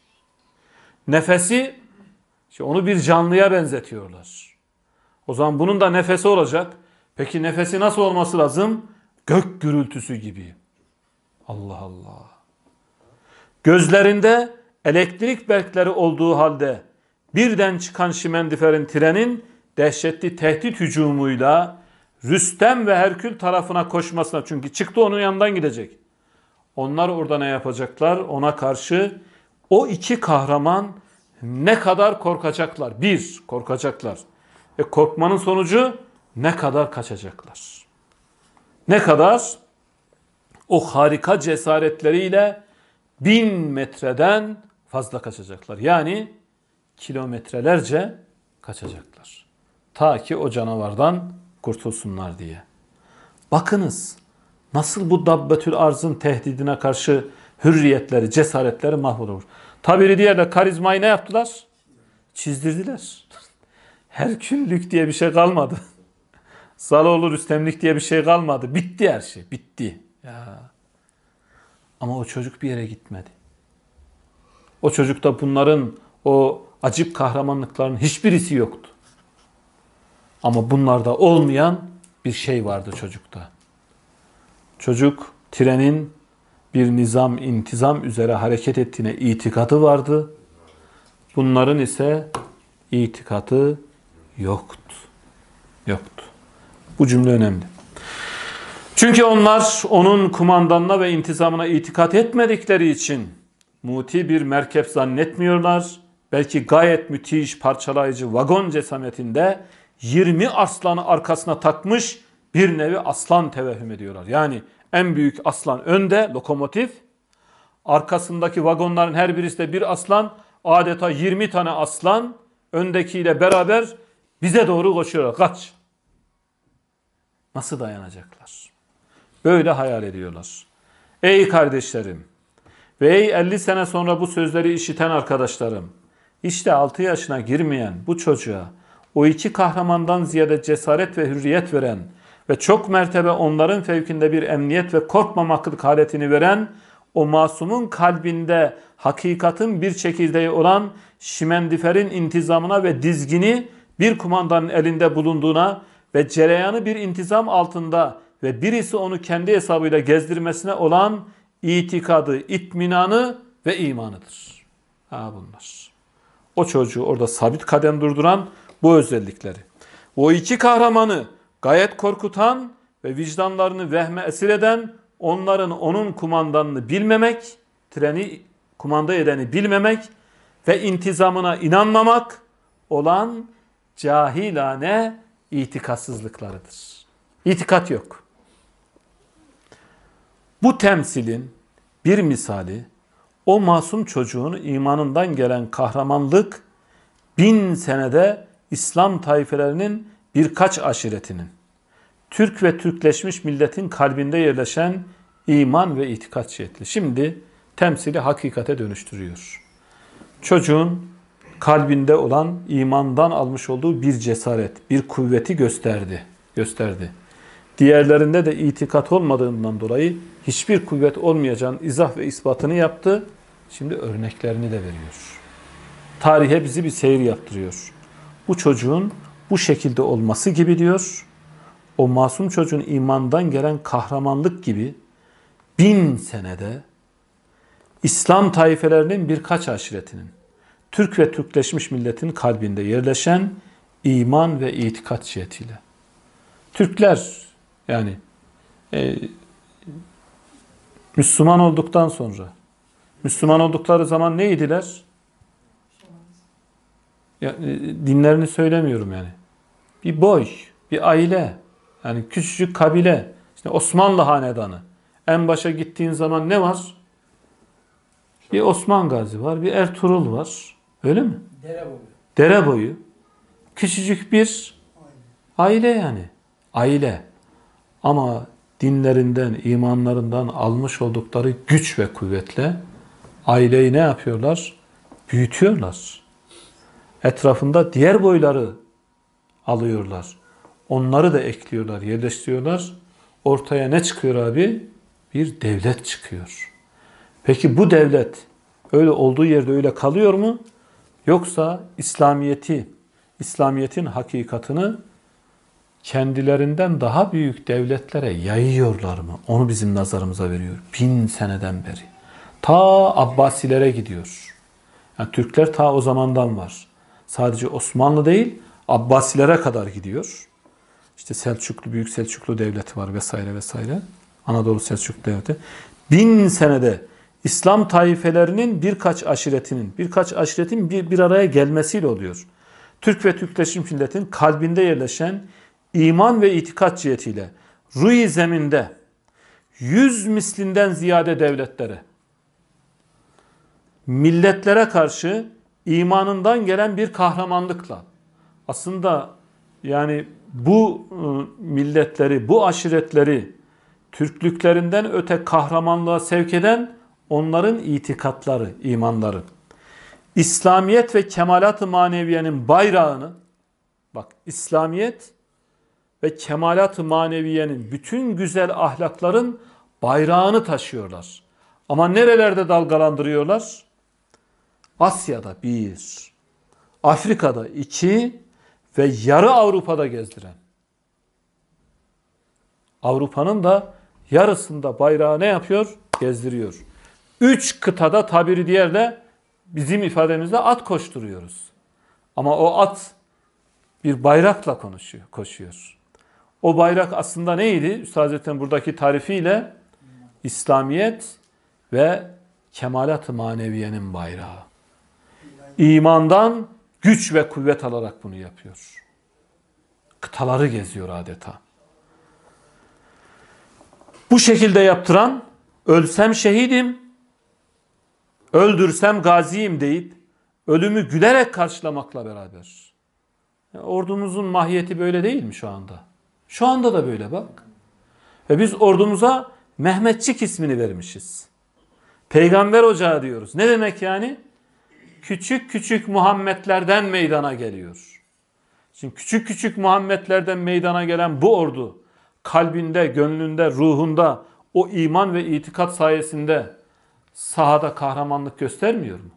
Nefesi işte onu bir canlıya benzetiyorlar. O zaman bunun da nefesi olacak. Peki nefesi nasıl olması lazım? Gök gürültüsü gibi. Allah Allah. Gözlerinde elektrik berkleri olduğu halde birden çıkan şimendiferin trenin dehşetli tehdit hücumuyla Rüstem ve Herkül tarafına koşmasına çünkü çıktı onun yanından gidecek. Onlar orada ne yapacaklar? Ona karşı o iki kahraman ne kadar korkacaklar? Bir, korkacaklar. ve korkmanın sonucu ne kadar kaçacaklar? Ne kadar o harika cesaretleriyle bin metreden fazla kaçacaklar. Yani kilometrelerce kaçacaklar. Ta ki o canavardan kurtulsunlar diye. Bakınız nasıl bu dabbetül arzın tehdidine karşı hürriyetleri, cesaretleri mahvolur. Tabiri diğerle karizmayı ne yaptılar? Çizdirdiler. Herküllük diye bir şey kalmadı. Zaloğlu Rüstemlik diye bir şey kalmadı. Bitti her şey. Bitti. Ya. Ama o çocuk bir yere gitmedi. O çocukta bunların o acip kahramanlıkların hiçbirisi yoktu. Ama bunlarda olmayan bir şey vardı çocukta. Çocuk trenin bir nizam, intizam üzere hareket ettiğine itikadı vardı. Bunların ise itikadı yoktu. Yoktu. Bu cümle önemli. Çünkü onlar onun kumandanına ve intizamına itikat etmedikleri için muti bir merkep zannetmiyorlar. Belki gayet müthiş parçalayıcı vagon cesametinde 20 aslanı arkasına takmış bir nevi aslan tevehüm ediyorlar. Yani en büyük aslan önde lokomotif. Arkasındaki vagonların her birisi de bir aslan. Adeta 20 tane aslan öndekiyle beraber bize doğru koşuyorlar. Kaç. Nasıl dayanacaklar? Böyle hayal ediyorlar. Ey kardeşlerim ve ey 50 sene sonra bu sözleri işiten arkadaşlarım. İşte 6 yaşına girmeyen bu çocuğa o iki kahramandan ziyade cesaret ve hürriyet veren ve çok mertebe onların fevkinde bir emniyet ve korkmamaklık haletini veren o masumun kalbinde hakikatin bir çekirdeği olan şimendiferin intizamına ve dizgini bir kumandanın elinde bulunduğuna ve cereyanı bir intizam altında ve birisi onu kendi hesabıyla gezdirmesine olan itikadı, itminanı ve imanıdır. Ha bunlar. O çocuğu orada sabit kadem durduran bu özellikleri. O iki kahramanı gayet korkutan ve vicdanlarını vehme esir eden onların onun kumandanını bilmemek, treni kumanda edeni bilmemek ve intizamına inanmamak olan cahilane itikatsızlıklarıdır. İtikat yok. Bu temsilin bir misali o masum çocuğun imanından gelen kahramanlık bin senede İslam tayfelerinin birkaç aşiretinin, Türk ve Türkleşmiş milletin kalbinde yerleşen iman ve itikat şekli. Şimdi temsili hakikate dönüştürüyor. Çocuğun kalbinde olan imandan almış olduğu bir cesaret, bir kuvveti gösterdi. gösterdi. Diğerlerinde de itikat olmadığından dolayı hiçbir kuvvet olmayacağın izah ve ispatını yaptı. Şimdi örneklerini de veriyor. Tarihe bizi bir seyir yaptırıyor. Bu çocuğun bu şekilde olması gibi diyor. O masum çocuğun imandan gelen kahramanlık gibi bin senede İslam taifelerinin birkaç aşiretinin, Türk ve Türkleşmiş milletin kalbinde yerleşen iman ve itikat cihetiyle. Türkler yani e, Müslüman olduktan sonra. Müslüman oldukları zaman neydiler? Ya, e, dinlerini söylemiyorum yani. Bir boy, bir aile, yani küçücük kabile, işte Osmanlı hanedanı. En başa gittiğin zaman ne var? Bir Osman Gazi var, bir Ertuğrul var. Öyle mi? Dere boyu. Dere boyu. Küçücük bir aile yani. Aile. Ama dinlerinden, imanlarından almış oldukları güç ve kuvvetle aileyi ne yapıyorlar? Büyütüyorlar. Etrafında diğer boyları alıyorlar. Onları da ekliyorlar, yerleştiriyorlar. Ortaya ne çıkıyor abi? Bir devlet çıkıyor. Peki bu devlet öyle olduğu yerde öyle kalıyor mu? Yoksa İslamiyeti, İslamiyet'in hakikatini? kendilerinden daha büyük devletlere yayıyorlar mı? Onu bizim nazarımıza veriyor. Bin seneden beri. Ta Abbasilere gidiyor. Yani Türkler ta o zamandan var. Sadece Osmanlı değil, Abbasilere kadar gidiyor. İşte Selçuklu, Büyük Selçuklu Devleti var vesaire vesaire. Anadolu Selçuklu Devleti. Bin senede İslam taifelerinin birkaç aşiretinin, birkaç aşiretin bir, bir araya gelmesiyle oluyor. Türk ve Türkleşim milletin kalbinde yerleşen iman ve itikat cihetiyle rüy zeminde yüz mislinden ziyade devletlere, milletlere karşı imanından gelen bir kahramanlıkla aslında yani bu e, milletleri, bu aşiretleri Türklüklerinden öte kahramanlığa sevk eden onların itikatları, imanları. İslamiyet ve kemalat-ı maneviyenin bayrağını bak İslamiyet ve kemalat-ı maneviyenin bütün güzel ahlakların bayrağını taşıyorlar. Ama nerelerde dalgalandırıyorlar? Asya'da bir, Afrika'da iki ve yarı Avrupa'da gezdiren. Avrupa'nın da yarısında bayrağı ne yapıyor? Gezdiriyor. Üç kıtada tabiri diğerle bizim ifademizle at koşturuyoruz. Ama o at bir bayrakla konuşuyor, koşuyor. O bayrak aslında neydi? Üstad Hazretleri'nin buradaki tarifiyle İslamiyet ve kemalat maneviyenin bayrağı. İmandan güç ve kuvvet alarak bunu yapıyor. Kıtaları geziyor adeta. Bu şekilde yaptıran ölsem şehidim, öldürsem gaziyim deyip ölümü gülerek karşılamakla beraber. Yani e, ordumuzun mahiyeti böyle değil mi şu anda? Şu anda da böyle bak. Ve biz ordumuza Mehmetçik ismini vermişiz. Peygamber ocağı diyoruz. Ne demek yani? Küçük küçük Muhammedlerden meydana geliyor. Şimdi küçük küçük Muhammedlerden meydana gelen bu ordu kalbinde, gönlünde, ruhunda o iman ve itikat sayesinde sahada kahramanlık göstermiyor mu?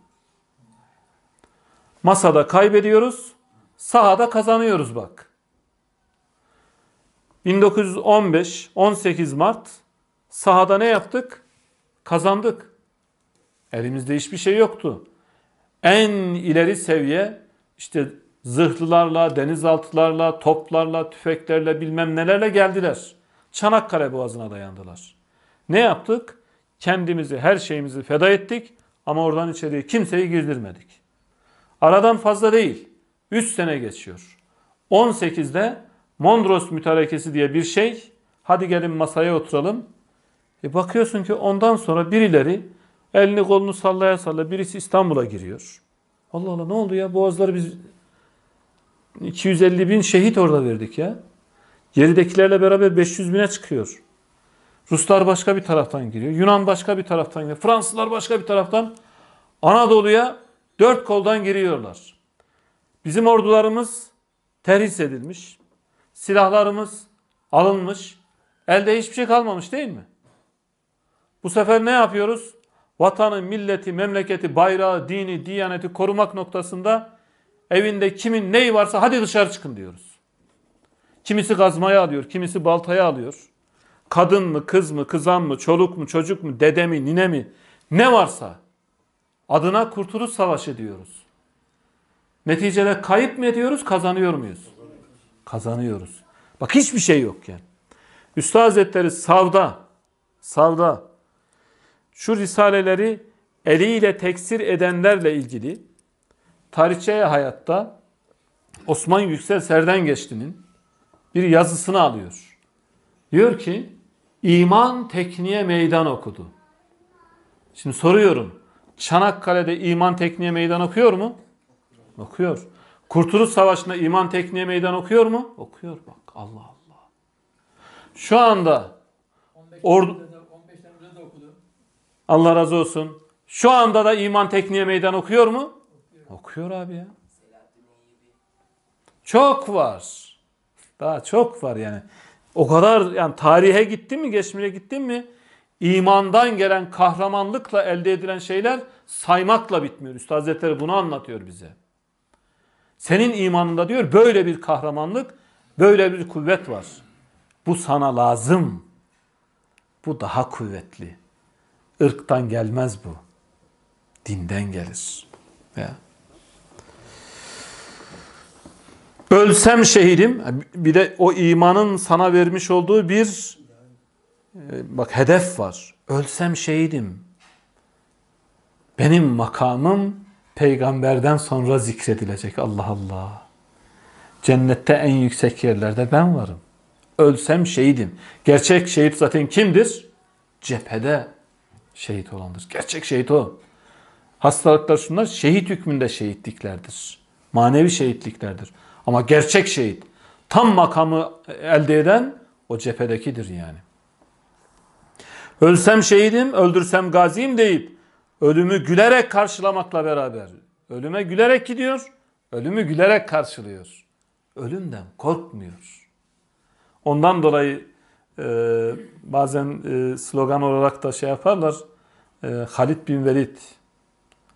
Masada kaybediyoruz, sahada kazanıyoruz bak. 1915 18 Mart sahada ne yaptık? Kazandık. Elimizde hiçbir şey yoktu. En ileri seviye işte zırhlılarla, denizaltılarla, toplarla, tüfeklerle bilmem nelerle geldiler. Çanakkale Boğazı'na dayandılar. Ne yaptık? Kendimizi, her şeyimizi feda ettik ama oradan içeriye kimseyi girdirmedik. Aradan fazla değil. 3 sene geçiyor. 18'de Mondros mütarekesi diye bir şey. Hadi gelin masaya oturalım. E bakıyorsun ki ondan sonra birileri elini kolunu sallaya sallaya birisi İstanbul'a giriyor. Allah Allah ne oldu ya boğazları biz 250 bin şehit orada verdik ya. Geridekilerle beraber 500 bine çıkıyor. Ruslar başka bir taraftan giriyor. Yunan başka bir taraftan giriyor. Fransızlar başka bir taraftan Anadolu'ya dört koldan giriyorlar. Bizim ordularımız terhis edilmiş silahlarımız alınmış. Elde hiçbir şey kalmamış değil mi? Bu sefer ne yapıyoruz? Vatanı, milleti, memleketi, bayrağı, dini, diyaneti korumak noktasında evinde kimin neyi varsa hadi dışarı çıkın diyoruz. Kimisi kazmaya alıyor, kimisi baltaya alıyor. Kadın mı, kız mı, kızan mı, çoluk mu, çocuk mu, dede mi, nine mi ne varsa adına kurtuluş savaşı diyoruz. Neticede kayıp mı ediyoruz, kazanıyor muyuz? kazanıyoruz. Bak hiçbir şey yok yani. Üstad Hazretleri savda, savda şu risaleleri eliyle teksir edenlerle ilgili tarihçeye hayatta Osman Yüksel Serden Geçti'nin bir yazısını alıyor. Diyor ki iman tekniğe meydan okudu. Şimdi soruyorum. Çanakkale'de iman tekniğe meydan okuyor mu? Okuyor. Kurtuluş Savaşı'nda iman tekniğe meydan okuyor mu? Okuyor bak Allah Allah. Şu anda ordu... Allah razı olsun. Şu anda da iman tekniğe meydan okuyor mu? Okuyor, okuyor abi ya. Çok var. Daha çok var yani. O kadar yani tarihe gitti mi, geçmişe gitti mi? İmandan gelen kahramanlıkla elde edilen şeyler saymakla bitmiyor. Üstad Hazretleri bunu anlatıyor bize. Senin imanında diyor böyle bir kahramanlık, böyle bir kuvvet var. Bu sana lazım. Bu daha kuvvetli. Irktan gelmez bu. Dinden gelir. Ya. Ölsem şehidim, bir de o imanın sana vermiş olduğu bir e, bak hedef var. Ölsem şehidim. Benim makamım peygamberden sonra zikredilecek. Allah Allah. Cennette en yüksek yerlerde ben varım. Ölsem şehidim. Gerçek şehit zaten kimdir? Cephede şehit olandır. Gerçek şehit o. Hastalıklar şunlar şehit hükmünde şehitliklerdir. Manevi şehitliklerdir. Ama gerçek şehit tam makamı elde eden o cephedekidir yani. Ölsem şehidim, öldürsem gaziyim deyip Ölümü gülerek karşılamakla beraber. Ölüme gülerek gidiyor, ölümü gülerek karşılıyor. Ölümden korkmuyor. Ondan dolayı e, bazen e, slogan olarak da şey yaparlar. E, Halid bin Velid,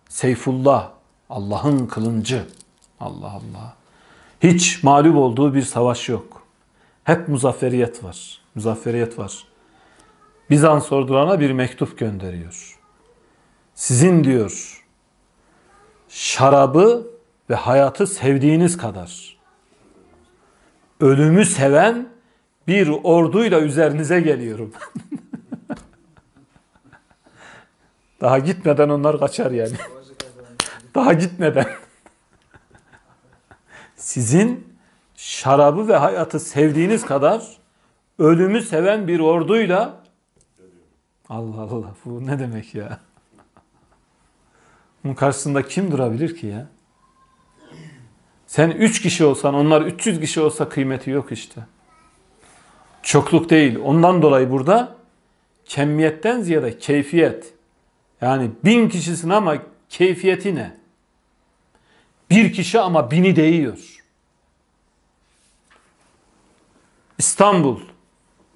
Seyfullah, Allah'ın kılıncı. Allah Allah. Hiç mağlup olduğu bir savaş yok. Hep muzafferiyet var. Muzafferiyet var. Bizans ordularına bir mektup gönderiyor sizin diyor şarabı ve hayatı sevdiğiniz kadar ölümü seven bir orduyla üzerinize geliyorum. Daha gitmeden onlar kaçar yani. Daha gitmeden. Sizin şarabı ve hayatı sevdiğiniz kadar ölümü seven bir orduyla Allah Allah bu ne demek ya? Bunun karşısında kim durabilir ki ya? Sen üç kişi olsan, onlar 300 kişi olsa kıymeti yok işte. Çokluk değil. Ondan dolayı burada kemiyetten ziyade keyfiyet. Yani bin kişisin ama keyfiyeti ne? Bir kişi ama bini değiyor. İstanbul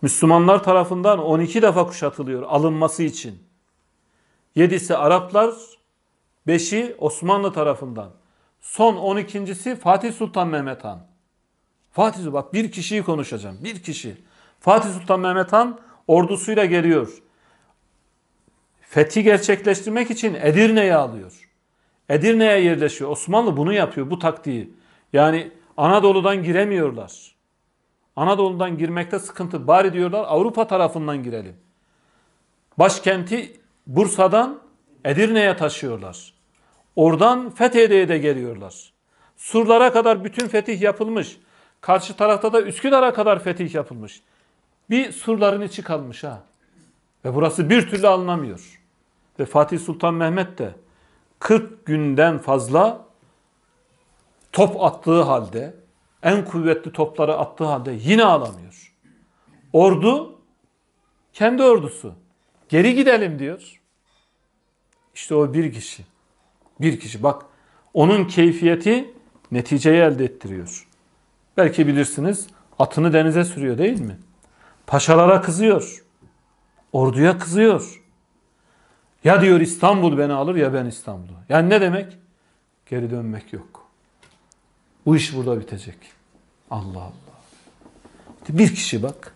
Müslümanlar tarafından 12 defa kuşatılıyor alınması için. Yedisi Araplar, Beşi Osmanlı tarafından. Son 12.si Fatih Sultan Mehmet Han. Fatih bak bir kişiyi konuşacağım. Bir kişi. Fatih Sultan Mehmet Han ordusuyla geliyor. Fethi gerçekleştirmek için Edirne'ye alıyor. Edirne'ye yerleşiyor. Osmanlı bunu yapıyor bu taktiği. Yani Anadolu'dan giremiyorlar. Anadolu'dan girmekte sıkıntı. Bari diyorlar Avrupa tarafından girelim. Başkenti Bursa'dan Edirne'ye taşıyorlar. Oradan fethedeye de geliyorlar. Surlara kadar bütün fetih yapılmış. Karşı tarafta da Üsküdar'a kadar fetih yapılmış. Bir surların içi kalmış ha. Ve burası bir türlü alınamıyor. Ve Fatih Sultan Mehmet de 40 günden fazla top attığı halde, en kuvvetli topları attığı halde yine alamıyor. Ordu, kendi ordusu. Geri gidelim diyor. İşte o bir kişi. Bir kişi bak onun keyfiyeti neticeyi elde ettiriyor. Belki bilirsiniz atını denize sürüyor değil mi? Paşalara kızıyor. Orduya kızıyor. Ya diyor İstanbul beni alır ya ben İstanbul'u. Yani ne demek? Geri dönmek yok. Bu iş burada bitecek. Allah Allah. Bir kişi bak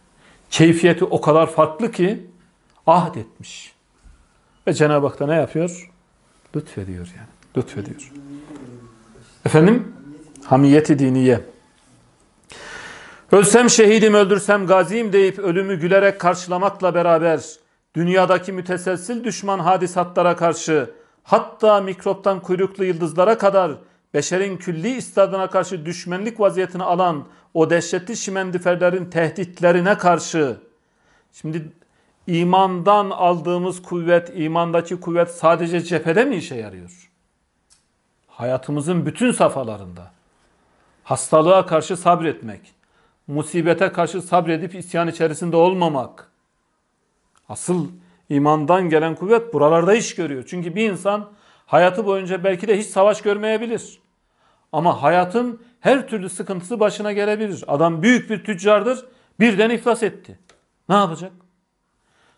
keyfiyeti o kadar farklı ki ahd Ve Cenab-ı Hak da ne yapıyor? Lütfediyor yani lütfediyor. Efendim? Hamiyeti diniye. Ölsem şehidim öldürsem gaziyim deyip ölümü gülerek karşılamakla beraber dünyadaki müteselsil düşman hadisatlara karşı hatta mikroptan kuyruklu yıldızlara kadar beşerin külli istadına karşı düşmenlik vaziyetini alan o dehşetli şimendiferlerin tehditlerine karşı şimdi imandan aldığımız kuvvet, imandaki kuvvet sadece cephede mi işe yarıyor? hayatımızın bütün safhalarında hastalığa karşı sabretmek, musibete karşı sabredip isyan içerisinde olmamak. Asıl imandan gelen kuvvet buralarda iş görüyor. Çünkü bir insan hayatı boyunca belki de hiç savaş görmeyebilir. Ama hayatın her türlü sıkıntısı başına gelebilir. Adam büyük bir tüccardır, birden iflas etti. Ne yapacak?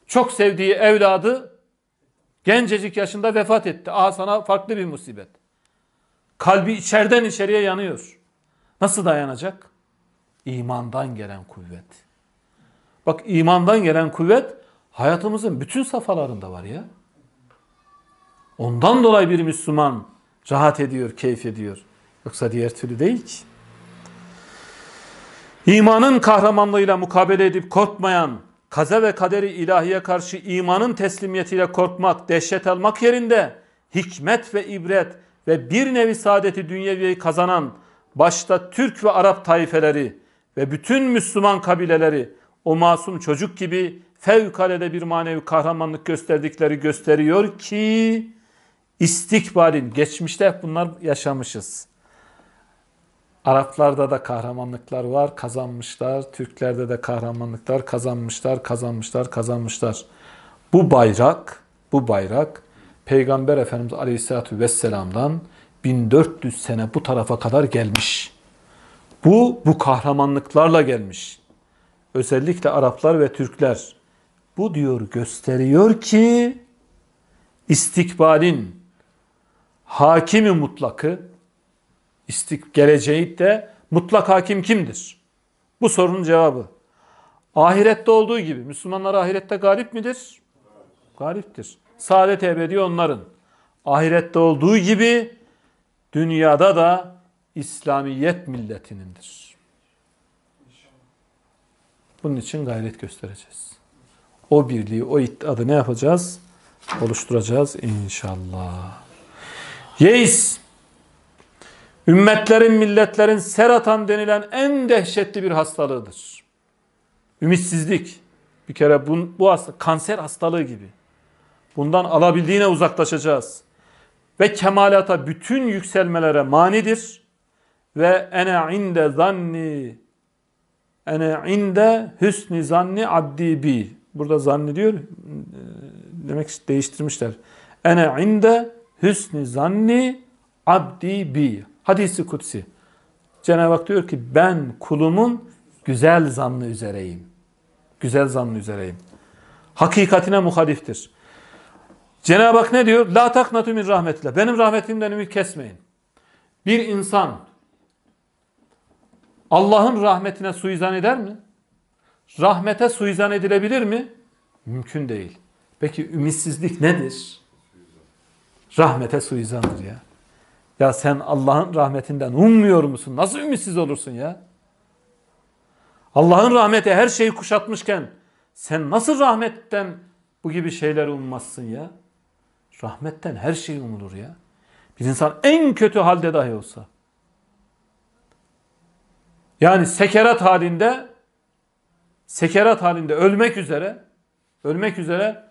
Çok sevdiği evladı gencecik yaşında vefat etti. Aha sana farklı bir musibet. Kalbi içeriden içeriye yanıyor. Nasıl dayanacak? İmandan gelen kuvvet. Bak imandan gelen kuvvet hayatımızın bütün safhalarında var ya. Ondan dolayı bir Müslüman rahat ediyor, keyif ediyor. Yoksa diğer türlü değil ki. İmanın kahramanlığıyla mukabele edip korkmayan, kaza ve kaderi ilahiye karşı imanın teslimiyetiyle korkmak, dehşet almak yerinde hikmet ve ibret ve bir nevi saadeti dünyeviyeyi kazanan başta Türk ve Arap taifeleri ve bütün Müslüman kabileleri o masum çocuk gibi fevkalede bir manevi kahramanlık gösterdikleri gösteriyor ki istikbalin geçmişte hep bunlar yaşamışız. Araplarda da kahramanlıklar var, kazanmışlar. Türklerde de kahramanlıklar kazanmışlar, kazanmışlar, kazanmışlar. Bu bayrak, bu bayrak Peygamber Efendimiz Aleyhisselatü Vesselam'dan 1400 sene bu tarafa kadar gelmiş. Bu, bu kahramanlıklarla gelmiş. Özellikle Araplar ve Türkler. Bu diyor gösteriyor ki istikbalin hakimi mutlakı, istik geleceği de mutlak hakim kimdir? Bu sorunun cevabı. Ahirette olduğu gibi Müslümanlar ahirette garip midir? Galiptir. Saadet ebedi onların. Ahirette olduğu gibi dünyada da İslamiyet milletinindir. Bunun için gayret göstereceğiz. O birliği, o adı ne yapacağız? Oluşturacağız inşallah. Yeis, ümmetlerin, milletlerin seratan denilen en dehşetli bir hastalığıdır. Ümitsizlik. Bir kere bu, bu hasta, kanser hastalığı gibi. Bundan alabildiğine uzaklaşacağız. Ve kemalata bütün yükselmelere manidir. Ve ene inde zanni ene inde hüsni zanni abdi bi. Burada zanni Demek değiştirmişler. Ene inde hüsni zanni abdi bi. Hadisi kutsi. Cenab-ı Hak diyor ki ben kulumun güzel zanlı üzereyim. Güzel zanlı üzereyim. Hakikatine muhaliftir. Cenab-ı Hak ne diyor? La taknatu min rahmetillah. Benim rahmetimden ümit kesmeyin. Bir insan Allah'ın rahmetine suizan eder mi? Rahmete suizan edilebilir mi? Mümkün değil. Peki ümitsizlik nedir? Rahmete suizandır ya. Ya sen Allah'ın rahmetinden ummuyor musun? Nasıl ümitsiz olursun ya? Allah'ın rahmeti her şeyi kuşatmışken sen nasıl rahmetten bu gibi şeyler ummazsın ya? Rahmetten her şey umulur ya. Bir insan en kötü halde dahi olsa. Yani sekerat halinde sekerat halinde ölmek üzere ölmek üzere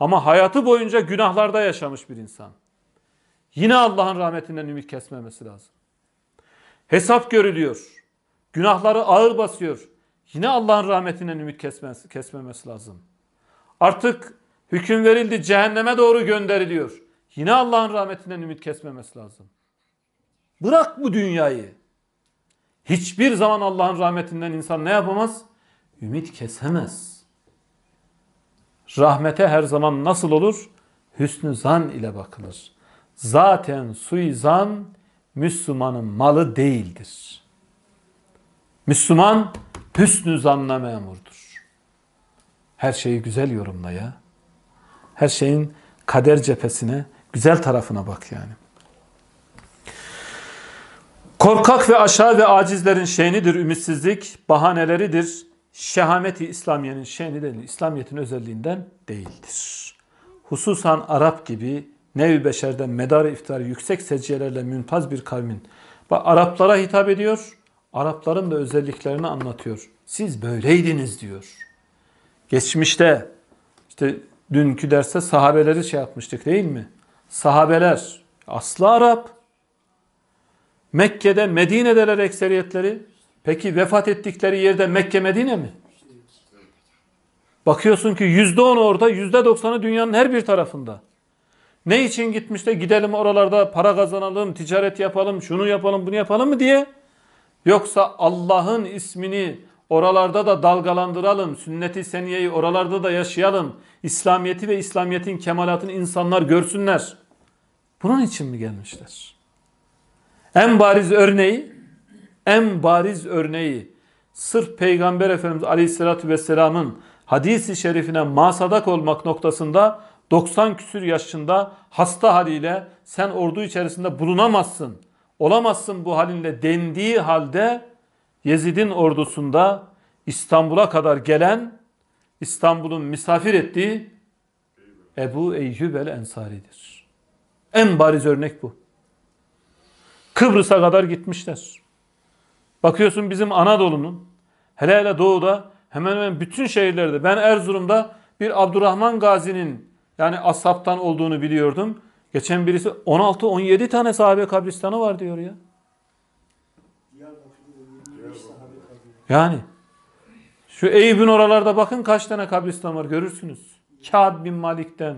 ama hayatı boyunca günahlarda yaşamış bir insan. Yine Allah'ın rahmetinden ümit kesmemesi lazım. Hesap görülüyor. Günahları ağır basıyor. Yine Allah'ın rahmetinden ümit kesmez, kesmemesi lazım. Artık Hüküm verildi cehenneme doğru gönderiliyor. Yine Allah'ın rahmetinden ümit kesmemesi lazım. Bırak bu dünyayı. Hiçbir zaman Allah'ın rahmetinden insan ne yapamaz? Ümit kesemez. Rahmete her zaman nasıl olur? Hüsnü zan ile bakılır. Zaten suizan Müslümanın malı değildir. Müslüman hüsnü zanla memurdur. Her şeyi güzel yorumla ya her şeyin kader cephesine, güzel tarafına bak yani. Korkak ve aşağı ve acizlerin şeynidir ümitsizlik, bahaneleridir. Şehameti İslamiye'nin şeyini değil, İslamiyet'in özelliğinden değildir. Hususan Arap gibi Nevi beşerden medarı iftar, yüksek seciyelerle münpaz bir kavmin. Bak Araplara hitap ediyor, Arapların da özelliklerini anlatıyor. Siz böyleydiniz diyor. Geçmişte işte Dünkü derste sahabeleri şey yapmıştık değil mi? Sahabeler aslı Arap. Mekke'de, Medine'deler ekseriyetleri. Peki vefat ettikleri yerde Mekke, Medine mi? Bakıyorsun ki yüzde on orada, yüzde doksanı dünyanın her bir tarafında. Ne için gitmiş de gidelim oralarda para kazanalım, ticaret yapalım, şunu yapalım, bunu yapalım mı diye? Yoksa Allah'ın ismini oralarda da dalgalandıralım, sünneti seniyeyi oralarda da yaşayalım, İslamiyeti ve İslamiyet'in kemalatını insanlar görsünler. Bunun için mi gelmişler? En bariz örneği, en bariz örneği sırf Peygamber Efendimiz Aleyhisselatü Vesselam'ın hadisi şerifine masadak olmak noktasında 90 küsür yaşında hasta haliyle sen ordu içerisinde bulunamazsın, olamazsın bu halinle dendiği halde Yezid'in ordusunda İstanbul'a kadar gelen İstanbul'un misafir ettiği Ebu Eyyub el Ensari'dir. En bariz örnek bu. Kıbrıs'a kadar gitmişler. Bakıyorsun bizim Anadolu'nun hele hele doğuda hemen hemen bütün şehirlerde ben Erzurum'da bir Abdurrahman Gazi'nin yani asaptan olduğunu biliyordum. Geçen birisi 16-17 tane sahabe kabristanı var diyor ya. Yani şu Eyüp'ün oralarda bakın kaç tane kabristan var görürsünüz. Kâb bin Malik'ten.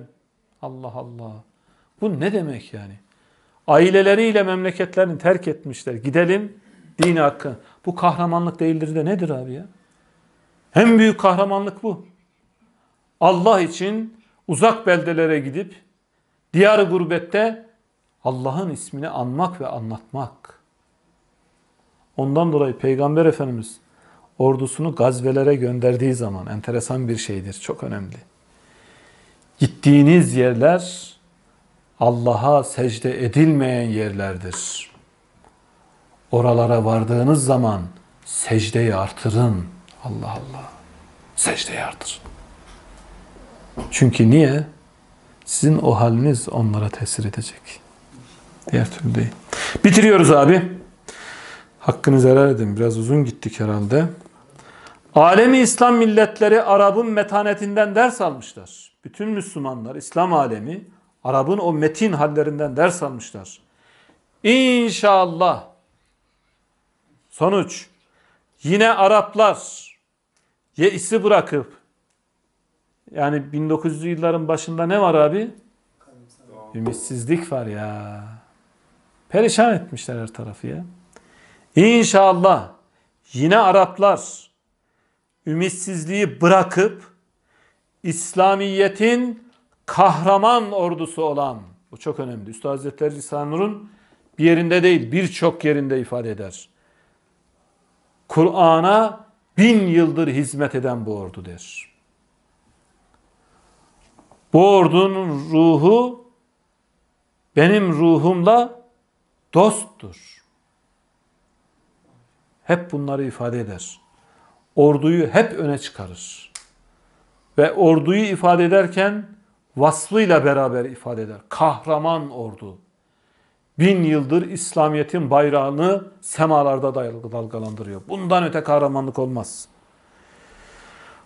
Allah Allah. Bu ne demek yani? Aileleriyle memleketlerini terk etmişler. Gidelim din hakkı. Bu kahramanlık değildir de nedir abi ya? En büyük kahramanlık bu. Allah için uzak beldelere gidip diyarı gurbette Allah'ın ismini anmak ve anlatmak. Ondan dolayı Peygamber Efendimiz ordusunu gazvelere gönderdiği zaman enteresan bir şeydir. Çok önemli. Gittiğiniz yerler Allah'a secde edilmeyen yerlerdir. Oralara vardığınız zaman secdeyi artırın. Allah Allah. Secdeyi artırın. Çünkü niye? Sizin o haliniz onlara tesir edecek. Diğer türlü değil. Bitiriyoruz abi. Hakkınızı helal edin. Biraz uzun gittik herhalde. Alemi İslam milletleri Arap'ın metanetinden ders almışlar. Bütün Müslümanlar, İslam alemi Arap'ın o metin hallerinden ders almışlar. İnşallah sonuç yine Araplar yeisi bırakıp yani 1900'lü yılların başında ne var abi? Ümitsizlik var ya. Perişan etmişler her tarafı ya. İnşallah yine Araplar ümitsizliği bırakıp İslamiyet'in kahraman ordusu olan bu çok önemli. Üstad Hazretleri Lisanur'un bir yerinde değil birçok yerinde ifade eder. Kur'an'a bin yıldır hizmet eden bu ordu der. Bu ordunun ruhu benim ruhumla dosttur. Hep bunları ifade eder orduyu hep öne çıkarır. Ve orduyu ifade ederken vasfıyla beraber ifade eder. Kahraman ordu. Bin yıldır İslamiyet'in bayrağını semalarda dalgalandırıyor. Bundan öte kahramanlık olmaz.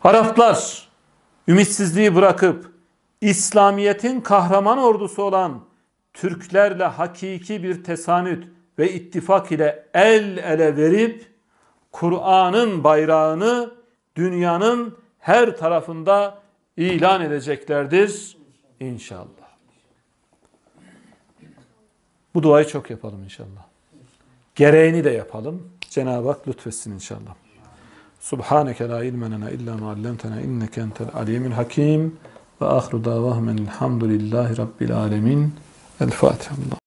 Araplar ümitsizliği bırakıp İslamiyet'in kahraman ordusu olan Türklerle hakiki bir tesanüt ve ittifak ile el ele verip Kur'an'ın bayrağını dünyanın her tarafında ilan edeceklerdir inşallah. Bu duayı çok yapalım inşallah. Gereğini de yapalım. Cenab-ı Hak lütfetsin inşallah. Subhaneke la ilme illa ma allamtena inneke entel alimul hakim ve ahru davahum elhamdülillahi rabbil Alemin El Fatiha.